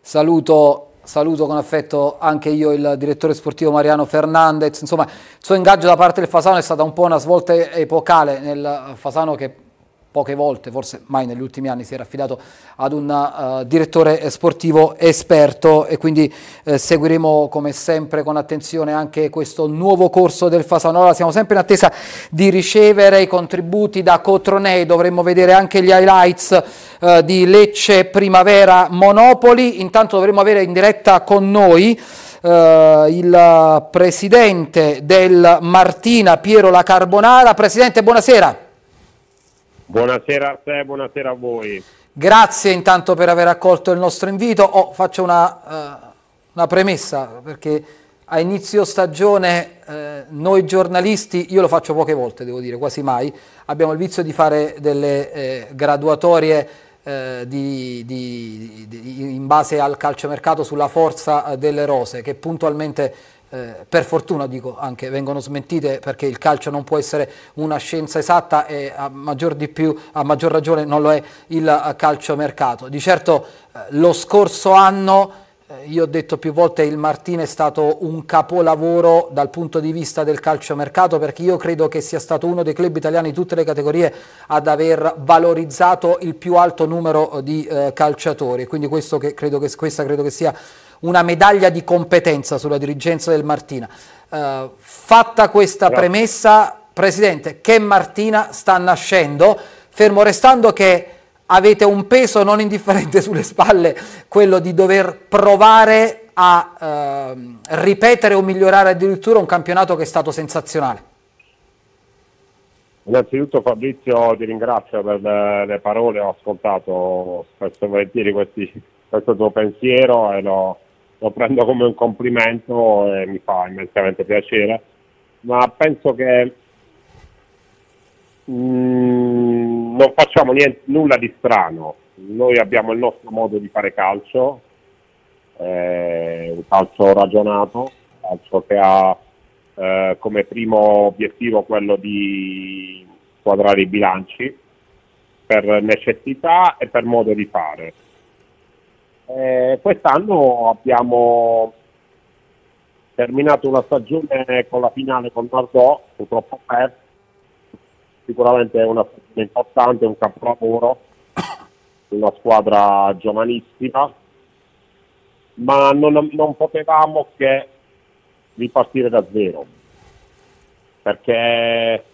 Saluto Saluto con affetto anche io il direttore sportivo Mariano Fernandez, insomma il suo ingaggio da parte del Fasano è stata un po' una svolta epocale nel Fasano che poche volte, forse mai negli ultimi anni, si era affidato ad un uh, direttore sportivo esperto e quindi eh, seguiremo come sempre con attenzione anche questo nuovo corso del Fasanola. Siamo sempre in attesa di ricevere i contributi da Cotronei, dovremmo vedere anche gli highlights uh, di Lecce Primavera Monopoli. Intanto dovremmo avere in diretta con noi Uh, il presidente del Martina, Piero La Carbonara. Presidente, buonasera. Buonasera a te, buonasera a voi. Grazie intanto per aver accolto il nostro invito. Oh, faccio una, uh, una, premessa perché a inizio stagione uh, noi giornalisti, io lo faccio poche volte devo dire, quasi mai, abbiamo il vizio di fare delle eh, graduatorie eh, di, di, di, in base al calciomercato sulla forza eh, delle rose che puntualmente eh, per fortuna dico anche, vengono smentite perché il calcio non può essere una scienza esatta e a maggior, più, a maggior ragione non lo è il eh, calciomercato. Di certo eh, lo scorso anno, eh, io ho detto più volte, il Martini è stato un capolavoro dal punto di vista del calciomercato perché io credo che sia stato uno dei club italiani di tutte le categorie ad aver valorizzato il più alto numero eh, di eh, calciatori, quindi che, credo che, questa credo che sia una medaglia di competenza sulla dirigenza del Martina. Uh, fatta questa Grazie. premessa, Presidente, che Martina sta nascendo, fermo restando che avete un peso non indifferente sulle spalle, quello di dover provare a uh, ripetere o migliorare addirittura un campionato che è stato sensazionale. Innanzitutto Fabrizio ti ringrazio per le, le parole, ho ascoltato spesso e volentieri questi, questo tuo pensiero e lo, lo prendo come un complimento e mi fa immensamente piacere, ma penso che Mm, non facciamo niente, nulla di strano. Noi abbiamo il nostro modo di fare calcio, eh, un calcio ragionato, un calcio che ha eh, come primo obiettivo quello di quadrare i bilanci per necessità e per modo di fare. Eh, quest'anno abbiamo terminato una stagione con la finale con Nardò, purtroppo perso, sicuramente è una stagione importante, un capolavoro, una squadra giovanissima, ma non, non potevamo che ripartire da zero, perché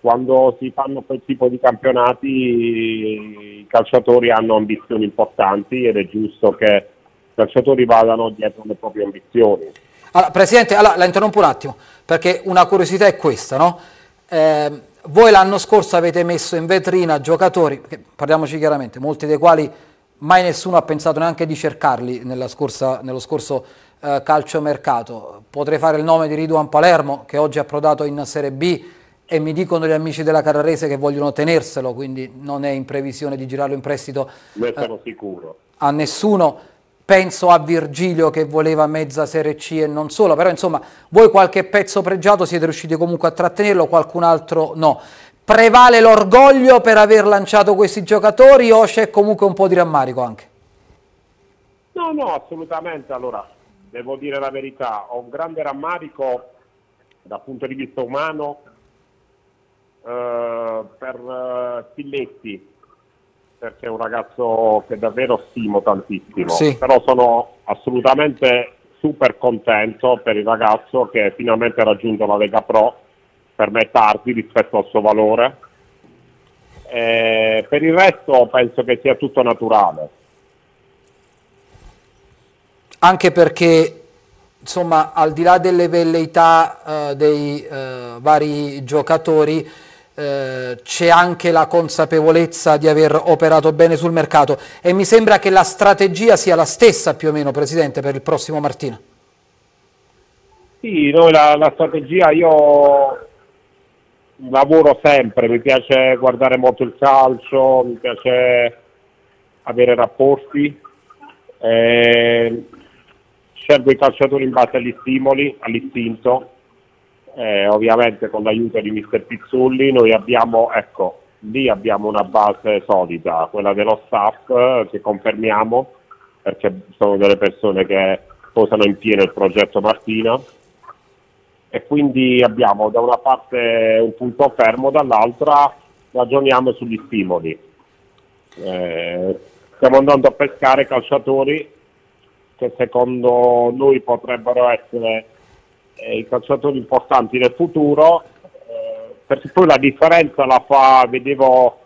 quando si fanno quel tipo di campionati i calciatori hanno ambizioni importanti ed è giusto che i calciatori vadano dietro le proprie ambizioni. Allora, Presidente, allora, la interrompo un attimo, perché una curiosità è questa, no? Eh, voi l'anno scorso avete messo in vetrina giocatori, parliamoci chiaramente, molti dei quali mai nessuno ha pensato neanche di cercarli scorsa, nello scorso eh, calciomercato. Potrei fare il nome di Riduan Palermo, che oggi è approdato in Serie B, e mi dicono gli amici della Carrarese che vogliono tenerselo, quindi non è in previsione di girarlo in prestito eh, a nessuno. Penso a Virgilio che voleva mezza Serie C e non solo, però insomma voi qualche pezzo pregiato siete riusciti comunque a trattenerlo, qualcun altro no. Prevale l'orgoglio per aver lanciato questi giocatori o c'è comunque un po' di rammarico anche? No, no, assolutamente. Allora, devo dire la verità, ho un grande rammarico dal punto di vista umano eh, per Tilletti, eh, perché è un ragazzo che davvero stimo tantissimo, sì. però sono assolutamente super contento per il ragazzo che finalmente ha raggiunto la Lega Pro, per me tardi rispetto al suo valore. E per il resto penso che sia tutto naturale. Anche perché, insomma, al di là delle velleità eh, dei eh, vari giocatori, eh, c'è anche la consapevolezza di aver operato bene sul mercato e mi sembra che la strategia sia la stessa più o meno, Presidente, per il prossimo Martina. Sì, noi la, la strategia io lavoro sempre, mi piace guardare molto il calcio, mi piace avere rapporti, eh, scelgo i calciatori in base agli stimoli, all'istinto eh, ovviamente con l'aiuto di Mr. Pizzulli noi abbiamo, ecco, lì abbiamo una base solida, quella dello staff eh, che confermiamo perché sono delle persone che posano in pieno il progetto Martina e quindi abbiamo da una parte un punto fermo, dall'altra ragioniamo sugli stimoli. Eh, stiamo andando a pescare calciatori che secondo noi potrebbero essere eh, i calciatori importanti del futuro, eh, perché poi la differenza la fa, vedevo,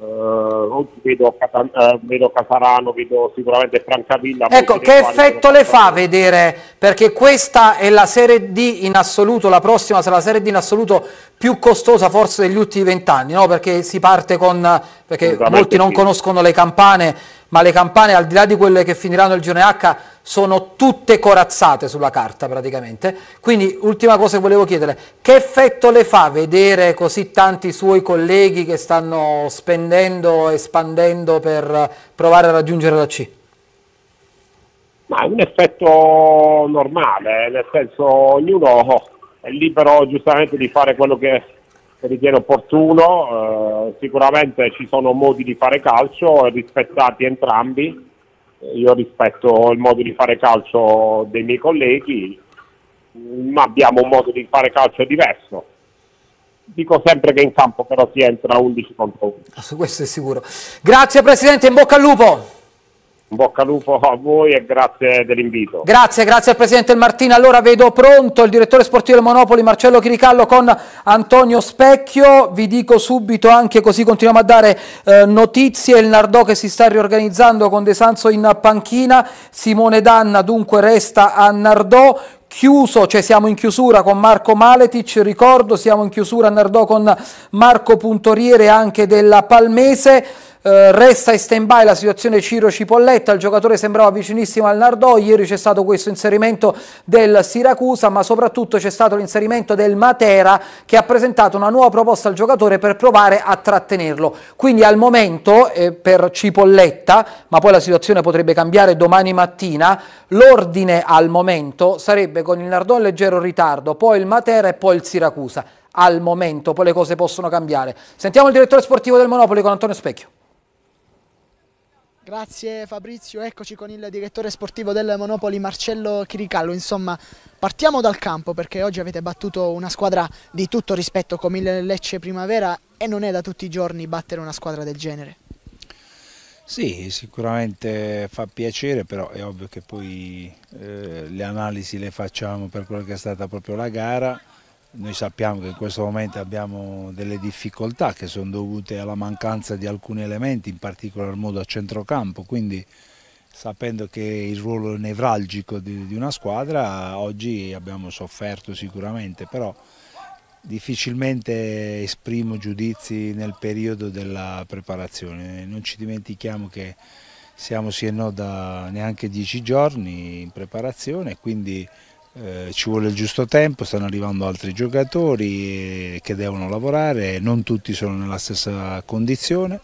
eh, vedo, Cata- eh, vedo, Casarano, vedo sicuramente Francavilla. Ecco, che effetto le fa vedere? Perché questa è la Serie D in assoluto, la prossima sarà la Serie D in assoluto più costosa forse degli ultimi vent'anni, no? perché si parte con, perché molti non sì. conoscono le campane, ma le campane, al di là di quelle che finiranno il girone H, sono tutte corazzate sulla carta praticamente. Quindi, ultima cosa che volevo chiedere, che effetto le fa vedere così tanti suoi colleghi che stanno spendendo, espandendo per provare a raggiungere la C? Ma è un effetto normale, nel senso ognuno è libero giustamente di fare quello che ritiene opportuno, eh, sicuramente ci sono modi di fare calcio rispettati entrambi, eh, io rispetto il modo di fare calcio dei miei colleghi, ma abbiamo un modo di fare calcio diverso. Dico sempre che in campo però si entra 11 contro 11. Ah, questo è sicuro. Grazie Presidente, in bocca al lupo! Un bocca al lupo a voi e grazie dell'invito. Grazie, grazie al Presidente Martina. Allora vedo pronto il direttore sportivo del Monopoli Marcello Chiricallo con Antonio Specchio. Vi dico subito anche così continuiamo a dare eh, notizie. Il Nardò che si sta riorganizzando con De Sanso in panchina. Simone Danna dunque resta a Nardò chiuso, cioè siamo in chiusura con Marco Maletic, ricordo siamo in chiusura a Nardò con Marco Puntoriere anche della Palmese. Eh, resta in stand by la situazione Ciro Cipolletta, il giocatore sembrava vicinissimo al Nardò, ieri c'è stato questo inserimento del Siracusa ma soprattutto c'è stato l'inserimento del Matera che ha presentato una nuova proposta al giocatore per provare a trattenerlo, quindi al momento eh, per Cipolletta, ma poi la situazione potrebbe cambiare domani mattina, l'ordine al momento sarebbe con il Nardò in leggero ritardo, poi il Matera e poi il Siracusa, al momento poi le cose possono cambiare. Sentiamo il direttore sportivo del Monopoli con Antonio Specchio. Grazie Fabrizio, eccoci con il direttore sportivo del Monopoli Marcello Chiricallo, insomma partiamo dal campo perché oggi avete battuto una squadra di tutto rispetto come il Lecce Primavera e non è da tutti i giorni battere una squadra del genere. Sì, sicuramente fa piacere, però è ovvio che poi eh, le analisi le facciamo per quella che è stata proprio la gara noi sappiamo che in questo momento abbiamo delle difficoltà che sono dovute alla mancanza di alcuni elementi, in particolar modo a centrocampo, quindi sapendo che il ruolo nevralgico di, di una squadra oggi abbiamo sofferto sicuramente, però difficilmente esprimo giudizi nel periodo della preparazione. Non ci dimentichiamo che siamo sì e no da neanche dieci giorni in preparazione, quindi eh, ci vuole il giusto tempo, stanno arrivando altri giocatori eh, che devono lavorare, non tutti sono nella stessa condizione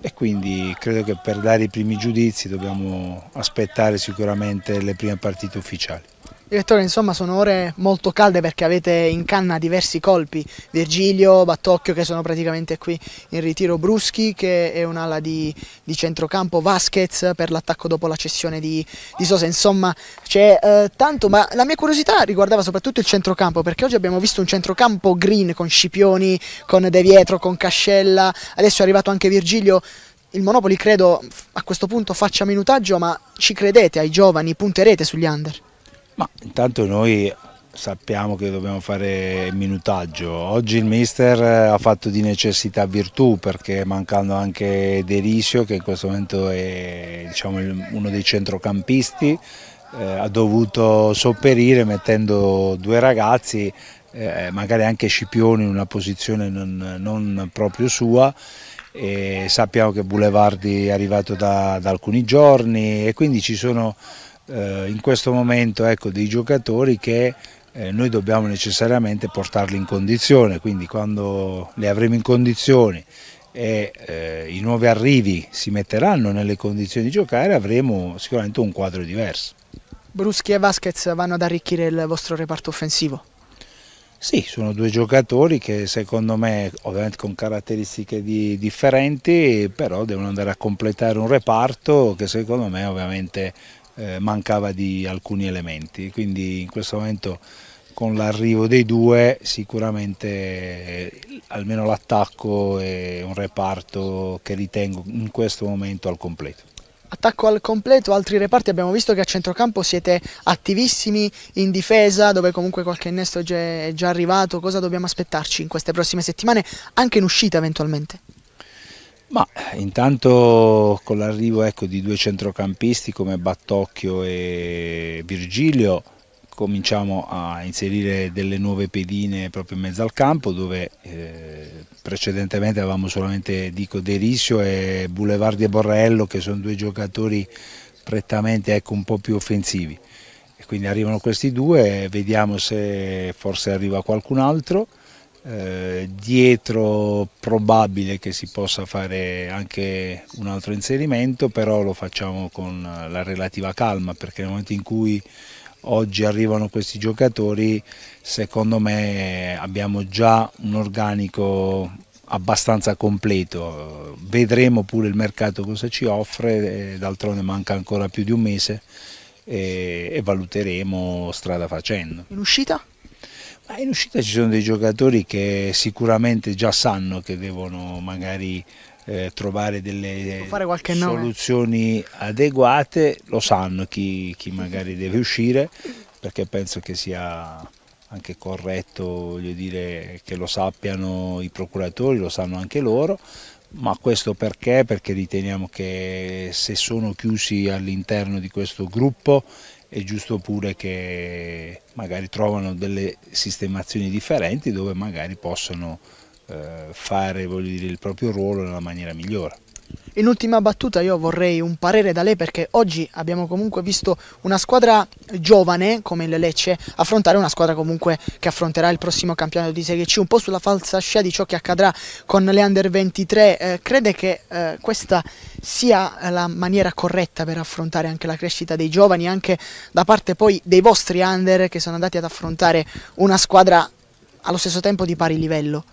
e quindi credo che per dare i primi giudizi dobbiamo aspettare sicuramente le prime partite ufficiali. Direttore, insomma sono ore molto calde perché avete in canna diversi colpi, Virgilio, Battocchio che sono praticamente qui in ritiro, Bruschi che è un'ala di, di, centrocampo, Vasquez per l'attacco dopo la cessione di, di Sosa, insomma c'è eh, tanto, ma la mia curiosità riguardava soprattutto il centrocampo perché oggi abbiamo visto un centrocampo green con Scipioni, con De Vietro, con Cascella, adesso è arrivato anche Virgilio, il Monopoli credo a questo punto faccia minutaggio ma ci credete ai giovani, punterete sugli under? Ma intanto noi sappiamo che dobbiamo fare minutaggio. Oggi il mister eh, ha fatto di necessità virtù perché mancando anche Delisio che in questo momento è diciamo, uno dei centrocampisti eh, ha dovuto sopperire mettendo due ragazzi eh, magari anche Scipioni in una posizione non, non proprio sua e sappiamo che Boulevardi è arrivato da, da alcuni giorni e quindi ci sono eh, in questo momento ecco, dei giocatori che eh, noi dobbiamo necessariamente portarli in condizione, quindi quando li avremo in condizioni e eh, i nuovi arrivi si metteranno nelle condizioni di giocare avremo sicuramente un quadro diverso. Bruschi e Vasquez vanno ad arricchire il vostro reparto offensivo? Sì, sono due giocatori che secondo me, ovviamente con caratteristiche di, differenti, però devono andare a completare un reparto che secondo me ovviamente eh, mancava di alcuni elementi, quindi in questo momento con l'arrivo dei due sicuramente eh, almeno l'attacco è un reparto che ritengo in questo momento al completo. Attacco al completo, altri reparti, abbiamo visto che a centrocampo siete attivissimi in difesa dove comunque qualche innesto è già arrivato, cosa dobbiamo aspettarci in queste prossime settimane, anche in uscita eventualmente? Ma eh, intanto con l'arrivo ecco, di due centrocampisti come Battocchio e Virgilio cominciamo a inserire delle nuove pedine proprio in mezzo al campo dove eh, precedentemente avevamo solamente Dico De e Boulevardi e Borrello che sono due giocatori prettamente ecco, un po' più offensivi. E quindi arrivano questi due, vediamo se forse arriva qualcun altro eh, dietro probabile che si possa fare anche un altro inserimento, però lo facciamo con la relativa calma perché nel momento in cui oggi arrivano questi giocatori secondo me abbiamo già un organico abbastanza completo, vedremo pure il mercato cosa ci offre, d'altronde manca ancora più di un mese e, e valuteremo strada facendo. In uscita? Ma in uscita ci sono dei giocatori che sicuramente già sanno che devono magari eh, trovare delle soluzioni nome. adeguate, lo sanno chi, chi magari deve uscire perché penso che sia anche corretto voglio dire, che lo sappiano i procuratori, lo sanno anche loro, ma questo perché? Perché riteniamo che se sono chiusi all'interno di questo gruppo è giusto pure che magari trovano delle sistemazioni differenti dove magari possono eh, fare dire, il proprio ruolo nella maniera migliore. In ultima battuta io vorrei un parere da lei perché oggi abbiamo comunque visto una squadra giovane come il Lecce affrontare una squadra comunque che affronterà il prossimo campionato di Serie C un po' sulla falsa scia di ciò che accadrà con le Under 23. Eh, crede che eh, questa sia la maniera corretta per affrontare anche la crescita dei giovani anche da parte poi dei vostri Under che sono andati ad affrontare una squadra allo stesso tempo di pari livello?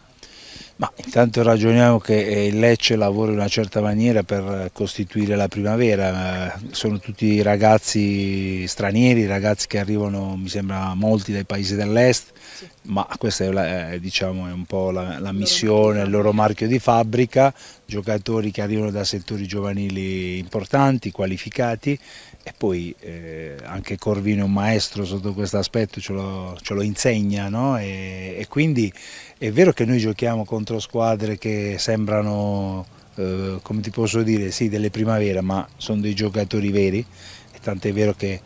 Ma intanto ragioniamo che eh, il Lecce lavora in una certa maniera per costituire la primavera, eh, sono tutti ragazzi stranieri, ragazzi che arrivano mi sembra molti dai paesi dell'est, sì. ma questa è, eh, diciamo, è un po' la, la missione, il loro marchio di fabbrica, giocatori che arrivano da settori giovanili importanti, qualificati e poi eh, anche Corvino è un maestro sotto questo aspetto, ce lo, ce lo insegna, no? e, e, quindi è vero che noi giochiamo contro squadre che sembrano, eh, come ti posso dire, sì, delle primavera, ma sono dei giocatori veri, e tant'è vero che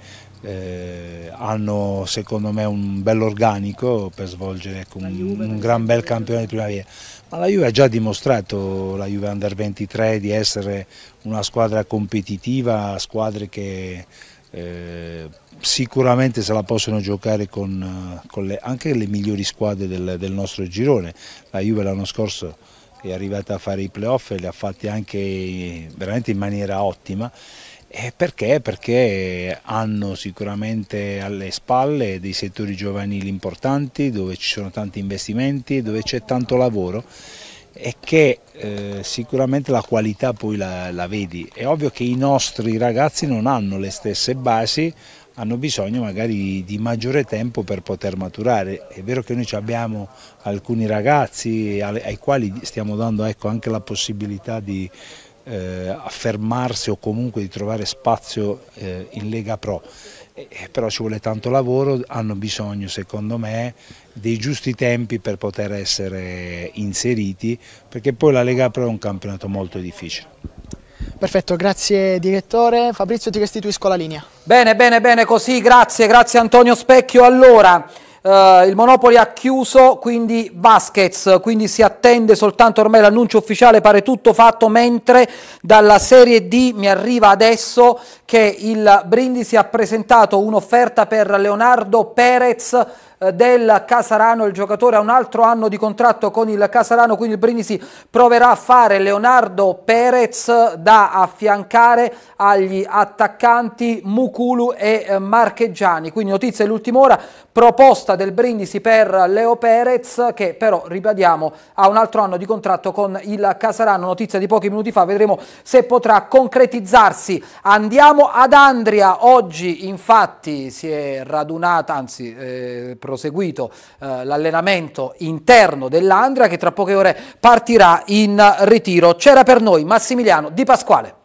eh, hanno secondo me un bel organico per svolgere ecco, un, un gran bel campione di primavera. Ma la Juve ha già dimostrato, la Juve Under 23, di essere una squadra competitiva, squadre che eh, sicuramente se la possono giocare con, con le, anche le migliori squadre del, del nostro girone. La Juve l'anno scorso è arrivata a fare i playoff e li ha fatti anche veramente in maniera ottima. E eh, perché? Perché hanno sicuramente alle spalle dei settori giovanili importanti, dove ci sono tanti investimenti, dove c'è tanto lavoro e che eh, sicuramente la qualità poi la, la vedi. È ovvio che i nostri ragazzi non hanno le stesse basi, hanno bisogno magari di maggiore tempo per poter maturare. È vero che noi abbiamo alcuni ragazzi ai quali stiamo dando ecco, anche la possibilità di eh, affermarsi o comunque di trovare spazio eh, in Lega Pro. Eh, però ci vuole tanto lavoro, hanno bisogno secondo me dei giusti tempi per poter essere inseriti perché poi la Lega Pro è un campionato molto difficile. Perfetto, grazie direttore. Fabrizio ti restituisco la linea. Bene, bene, bene, così, grazie, grazie Antonio Specchio. Allora... Uh, il Monopoli ha chiuso, quindi Vasquez, quindi si attende soltanto ormai l'annuncio ufficiale, pare tutto fatto, mentre dalla Serie D mi arriva adesso che il Brindisi ha presentato un'offerta per Leonardo Perez eh, del Casarano, il giocatore ha un altro anno di contratto con il Casarano, quindi il Brindisi proverà a fare Leonardo Perez da affiancare agli attaccanti Mukulu e eh, Marcheggiani. Quindi notizia dell'ultima ora, proposta del Brindisi per Leo Perez che però, ribadiamo, ha un altro anno di contratto con il Casarano, notizia di pochi minuti fa, vedremo se potrà concretizzarsi. Andiamo siamo ad Andria, oggi infatti si è radunata, anzi eh, proseguito eh, l'allenamento interno dell'Andria che tra poche ore partirà in ritiro. C'era per noi Massimiliano Di Pasquale.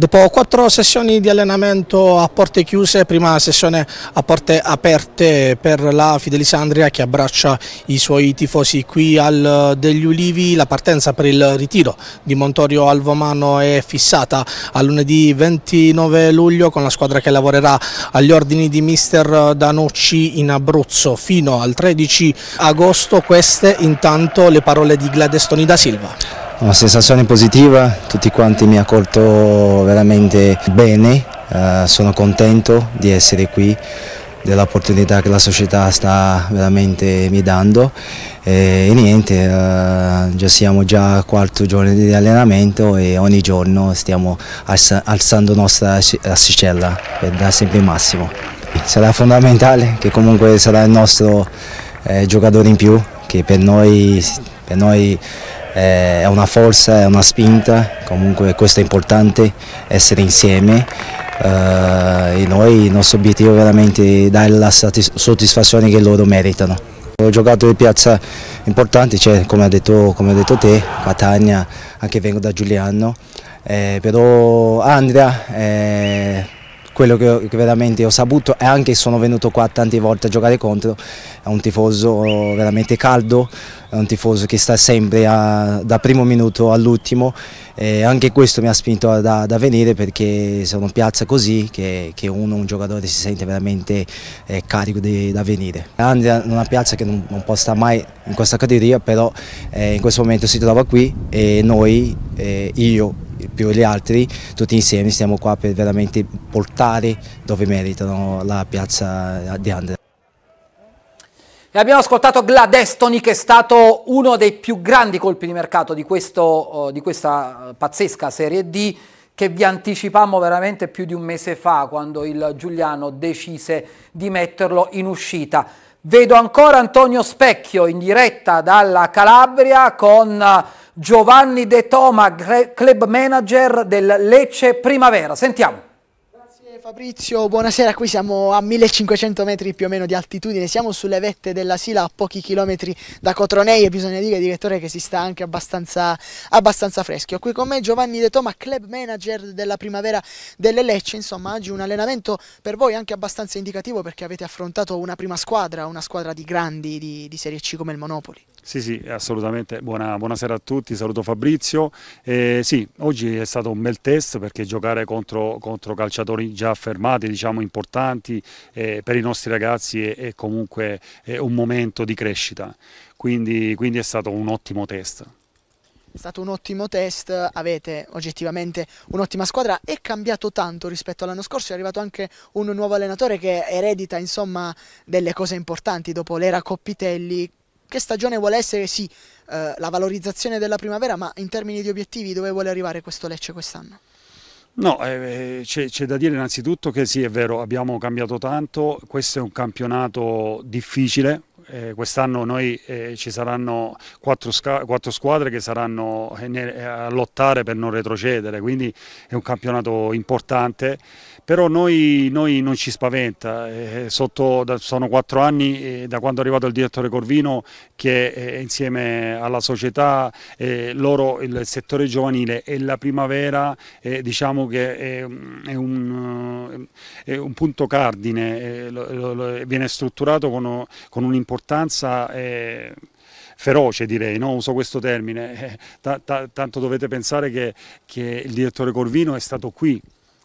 Dopo quattro sessioni di allenamento a porte chiuse, prima sessione a porte aperte per la Fidelisandria che abbraccia i suoi tifosi qui al degli Ulivi, la partenza per il ritiro di Montorio Alvomano è fissata a lunedì 29 luglio con la squadra che lavorerà agli ordini di mister Danucci in Abruzzo fino al 13 agosto, queste intanto le parole di Gladestoni da Silva una sensazione positiva, tutti quanti mi hanno accolto veramente bene, eh, sono contento di essere qui, dell'opportunità che la società sta veramente mi dando e, e niente, eh, già siamo già al quarto giorno di allenamento e ogni giorno stiamo alza, alzando nostra asticella per dare sempre il massimo. Sarà fondamentale che comunque sarà il nostro eh, giocatore in più che per noi, per noi eh, è una forza, è una spinta, comunque questo è importante, essere insieme. Eh, e noi, il nostro obiettivo è veramente dare la soddisfazione che loro meritano. Ho giocato in piazza importanti, cioè, come, ha detto, come, ha detto, te, Catania, anche vengo da Giuliano, eh, però Andrea... Eh, quello che, che, veramente ho saputo e anche sono venuto qua tante volte a giocare contro, è un tifoso veramente caldo, è un tifoso che sta sempre a, da primo minuto all'ultimo e anche questo mi ha spinto ad, ad venire perché sono piazza così che, che, uno, un giocatore si sente veramente eh, carico di, da venire. Andrea è una piazza che non, non può stare mai in questa categoria però eh, in questo momento si trova qui e noi, eh, io più gli altri, tutti insieme stiamo qua per veramente portare dove meritano la piazza di Andrea. E abbiamo ascoltato Gladestoni che è stato uno dei più grandi colpi di mercato di, questo, oh, di questa eh, pazzesca Serie D che vi anticipammo veramente più di un mese fa quando il Giuliano decise di metterlo in uscita. Vedo ancora Antonio Specchio in diretta dalla Calabria con eh, Giovanni De Toma, club manager del Lecce Primavera. Sentiamo. Fabrizio, buonasera, qui siamo a 1500 metri più o meno di altitudine, siamo sulle vette della Sila a pochi chilometri da Cotronei e bisogna dire direttore che si sta anche abbastanza, abbastanza freschi. qui con me Giovanni De Toma, club manager della primavera delle Lecce, insomma oggi un allenamento per voi anche abbastanza indicativo perché avete affrontato una prima squadra, una squadra di grandi di, di Serie C come il Monopoli. Sì, sì, assolutamente. Buona, buonasera a tutti, saluto Fabrizio. Eh, sì, oggi è stato un bel test perché giocare contro, contro calciatori già affermati, diciamo importanti eh, per i nostri ragazzi è, è comunque è un momento di crescita, quindi, quindi è stato un ottimo test. È stato un ottimo test, avete oggettivamente un'ottima squadra, è cambiato tanto rispetto all'anno scorso, è arrivato anche un nuovo allenatore che eredita insomma delle cose importanti dopo l'era Coppitelli che stagione vuole essere, sì, eh, la valorizzazione della primavera, ma in termini di obiettivi dove vuole arrivare questo Lecce quest'anno? No, eh, eh c'è da dire innanzitutto che sì, è vero, abbiamo cambiato tanto, questo è un campionato difficile, eh, quest'anno noi eh, ci saranno quattro, quattro, squadre che saranno eh, eh, a lottare per non retrocedere, quindi è un campionato importante, però noi, noi non ci spaventa, eh, sotto, da, sono quattro anni eh, da quando è arrivato il direttore Corvino che insieme alla società, loro, il settore giovanile e la primavera diciamo che è, è, un, è, un, punto cardine, lo, lo, viene strutturato con, con un un'importanza eh, feroce direi, no? uso questo termine, t -t tanto dovete pensare che, che il direttore Corvino è stato qui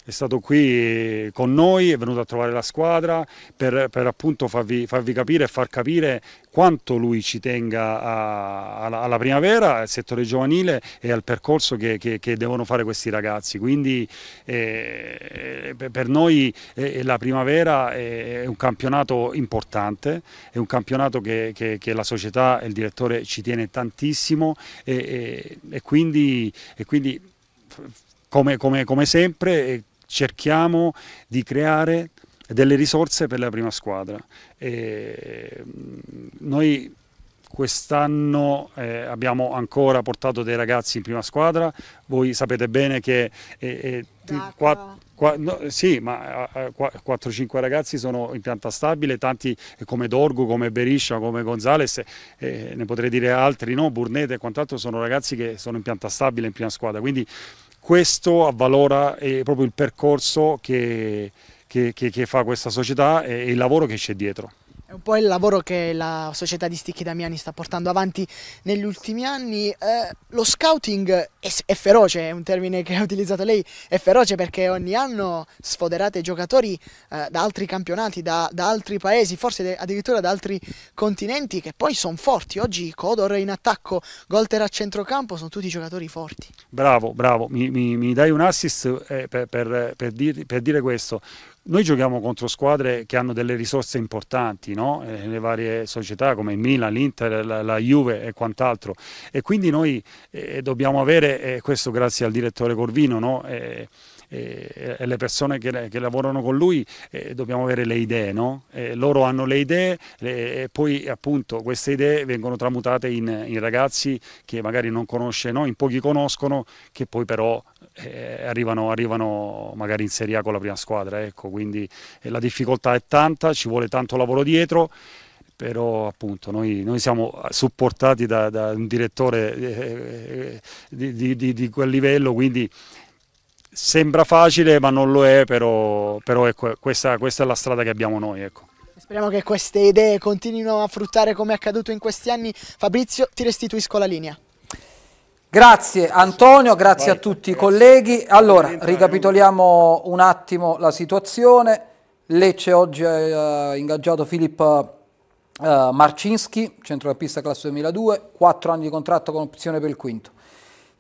è stato qui con noi, è venuto a trovare la squadra per, per appunto farvi, farvi, capire e far capire quanto lui ci tenga a, alla, alla, primavera, al settore giovanile e al percorso che, che, che devono fare questi ragazzi. Quindi eh, eh per noi eh, eh la primavera è un campionato importante, è un campionato che, che la società e il direttore ci tiene tantissimo e, e, e quindi, e quindi come, come, come sempre eh, cerchiamo di creare delle risorse per la prima squadra. E mm, noi quest'anno eh, abbiamo ancora portato dei ragazzi in prima squadra, voi sapete bene che eh, eh, quatt, no, sì, ma 4-5 ragazzi sono in pianta stabile, tanti eh, come Dorgu, come Beriscia, come Gonzales, eh, eh, ne potrei dire altri, no? Burnete e quant'altro sono ragazzi che sono in pianta stabile in prima squadra, quindi questo avvalora eh, proprio il percorso che, che, che, che fa questa società e, e il lavoro che c'è dietro un po' il lavoro che la società di Sticchi Damiani sta portando avanti negli ultimi anni. Eh, lo scouting è, è, feroce, è un termine che ha utilizzato lei, è feroce perché ogni anno sfoderate giocatori eh, da altri campionati, da, da altri paesi, forse addirittura da altri continenti che poi sono forti. Oggi Codor in attacco, Golter a centrocampo, sono tutti giocatori forti. Bravo, bravo, mi, mi, mi dai un assist eh, per, per, per, dir, per dire questo. Noi giochiamo contro squadre che hanno delle risorse importanti, no? Eh, le varie società come il Milan, l'Inter, la, la Juve e quant'altro. E quindi noi eh, dobbiamo avere, eh, questo grazie al direttore Corvino, no? eh, e, e le persone che, che, lavorano con lui eh, dobbiamo avere le idee, no? eh, loro hanno le idee le, e poi appunto queste idee vengono tramutate in, in ragazzi che magari non conosce, no? in pochi conoscono, che poi però eh, arrivano, arrivano, magari in Serie A con la prima squadra, ecco, quindi eh, la difficoltà è tanta, ci vuole tanto lavoro dietro però appunto noi, noi, siamo supportati da, da un direttore eh, eh di, di, di, quel livello, quindi Sembra facile ma non lo è, però, però ecco, questa, questa, è la strada che abbiamo noi. Ecco. Speriamo che queste idee continuino a fruttare come è accaduto in questi anni. Fabrizio, ti restituisco la linea. Grazie Antonio, grazie Vai, a tutti grazie. i colleghi. Allora, ricapitoliamo un attimo la situazione. Lecce oggi ha eh, ingaggiato Filippo uh, Marcinski, centrocampista classe 2002, 4 anni di contratto con opzione per il quinto.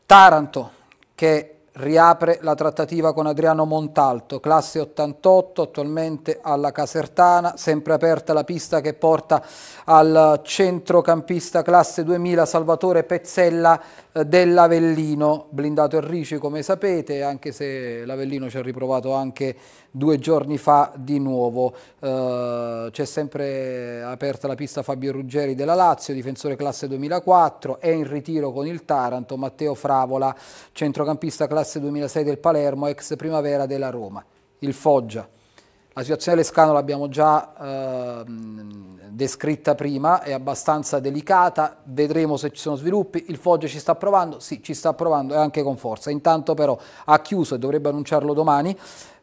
Taranto, che riapre la trattativa con Adriano Montalto, classe 88, attualmente alla Casertana, sempre aperta la pista che porta al centrocampista classe 2000 Salvatore Pezzella eh, dell'Avellino, blindato Enrici come sapete, anche se l'Avellino ci ha riprovato anche due giorni fa di nuovo. Eh, c'è sempre aperta la pista Fabio Ruggeri della Lazio, difensore classe 2004, è in ritiro con il Taranto, Matteo Fravola, centrocampista classe classe 2006 del Palermo, ex primavera della Roma, il Foggia. La situazione Lescano l'abbiamo già eh, descritta prima, è abbastanza delicata, vedremo se ci sono sviluppi, il Foggia ci sta provando, sì ci sta provando e anche con forza, intanto però ha chiuso e dovrebbe annunciarlo domani,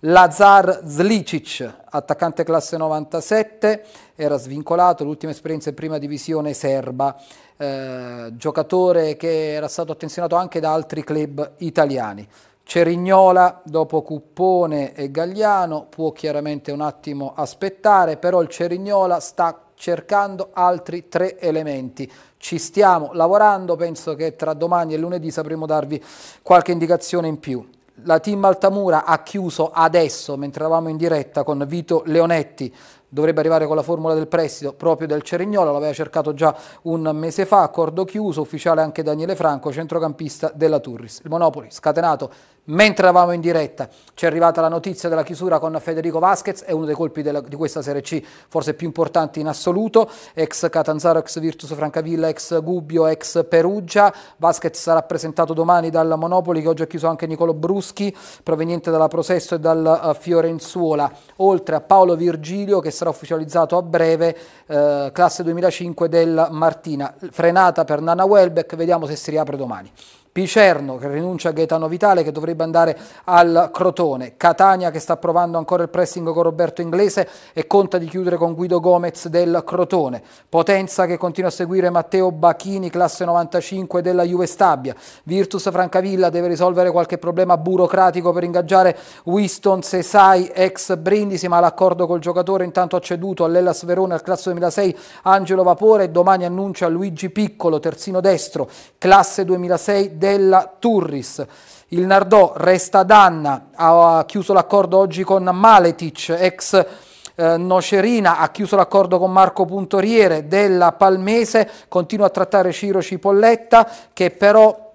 Lazar Zlicic, attaccante classe 97, era svincolato, l'ultima esperienza in prima divisione serba, eh, giocatore che era stato attenzionato anche da altri club italiani. Cerignola dopo Cuppone e Gagliano può chiaramente un attimo aspettare, però il Cerignola sta cercando altri tre elementi. Ci stiamo lavorando, penso che tra domani e lunedì sapremo darvi qualche indicazione in più. La team Altamura ha chiuso adesso, mentre eravamo in diretta, con Vito Leonetti, dovrebbe arrivare con la formula del prestito proprio del Cerignola, l'aveva cercato già un mese fa, accordo chiuso, ufficiale anche Daniele Franco, centrocampista della Turris. Il Monopoli scatenato Mentre eravamo in diretta ci è arrivata la notizia della chiusura con Federico Vasquez, è uno dei colpi della, di questa Serie C forse più importanti in assoluto, ex Catanzaro, ex Virtus Francavilla, ex Gubbio, ex Perugia, Vasquez sarà presentato domani dal Monopoli che oggi ha chiuso anche Nicolo Bruschi, proveniente dalla Prosesso e dal eh, Fiorenzuola, oltre a Paolo Virgilio che sarà ufficializzato a breve, eh, classe 2005 del Martina, frenata per Nana Welbeck, vediamo se si riapre domani. Picerno che rinuncia a Gaetano Vitale che dovrebbe andare al Crotone, Catania che sta provando ancora il pressing con Roberto Inglese e conta di chiudere con Guido Gomez del Crotone, Potenza che continua a seguire Matteo Bachini, classe 95 della Juve Stabia, Virtus Francavilla deve risolvere qualche problema burocratico per ingaggiare Winston Sesai ex Brindisi ma l'accordo col giocatore intanto ha ceduto all'Ellas Verona al classe 2006 Angelo Vapore e domani annuncia Luigi Piccolo, terzino destro, classe 2006 della Turris. Il Nardò resta Danna, ha chiuso l'accordo oggi con Maletic, ex eh, Nocerina, ha chiuso l'accordo con Marco Puntoriere della Palmese, continua a trattare Ciro Cipolletta che però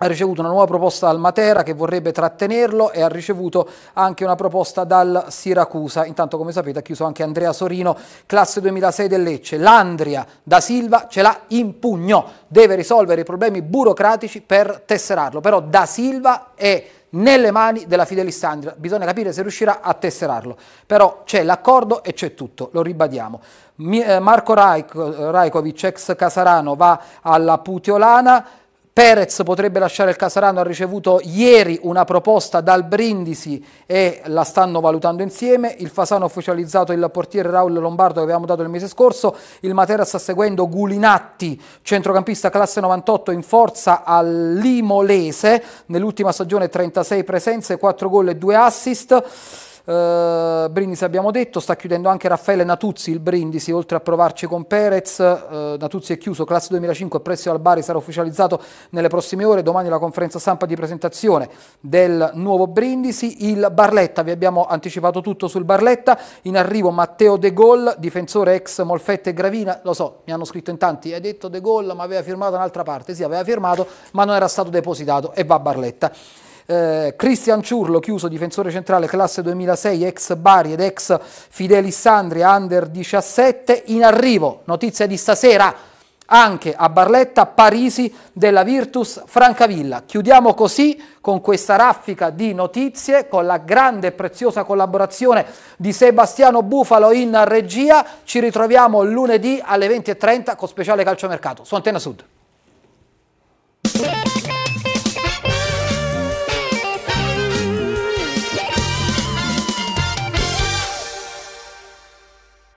ha ricevuto una nuova proposta dal Matera che vorrebbe trattenerlo e ha ricevuto anche una proposta dal Siracusa. Intanto, come sapete, ha chiuso anche Andrea Sorino, classe 2006 del Lecce. L'Andria da Silva ce l'ha in pugno, deve risolvere i problemi burocratici per tesserarlo, però da Silva è nelle mani della Fidelissandria, bisogna capire se riuscirà a tesserarlo, però c'è l'accordo e c'è tutto, lo ribadiamo. Eh, Marco Rajkovic, ex Casarano, va alla Putiolana, Perez potrebbe lasciare il Casarano, ha ricevuto ieri una proposta dal Brindisi e la stanno valutando insieme. Il Fasano ha ufficializzato il portiere Raul Lombardo che avevamo dato il mese scorso. Il Matera sta seguendo Gulinatti, centrocampista classe 98 in forza al Limolese. Nell'ultima stagione 36 presenze, 4 gol e 2 assist. Eh, Brindisi abbiamo detto, sta chiudendo anche Raffaele Natuzzi il Brindisi, oltre a provarci con Perez. Eh, Natuzzi è chiuso, classe 2005, prezzo al Bari sarà ufficializzato nelle prossime ore. Domani la conferenza stampa di presentazione del nuovo Brindisi. Il Barletta, vi abbiamo anticipato tutto sul Barletta. In arrivo Matteo De Gol, difensore ex Molfette e Gravina. Lo so, mi hanno scritto in tanti, hai detto De Gol ma aveva firmato un'altra parte. Sì, aveva firmato ma non era stato depositato e va a Barletta eh, Cristian Ciurlo, chiuso difensore centrale, classe 2006, ex Bari ed ex Fidelissandria, under 17. In arrivo, notizia di stasera, anche a Barletta, Parisi della Virtus Francavilla. Chiudiamo così con questa raffica di notizie, con la grande e preziosa collaborazione di Sebastiano Bufalo in regia. Ci ritroviamo lunedì alle 20.30 con speciale calciomercato su Antena Sud.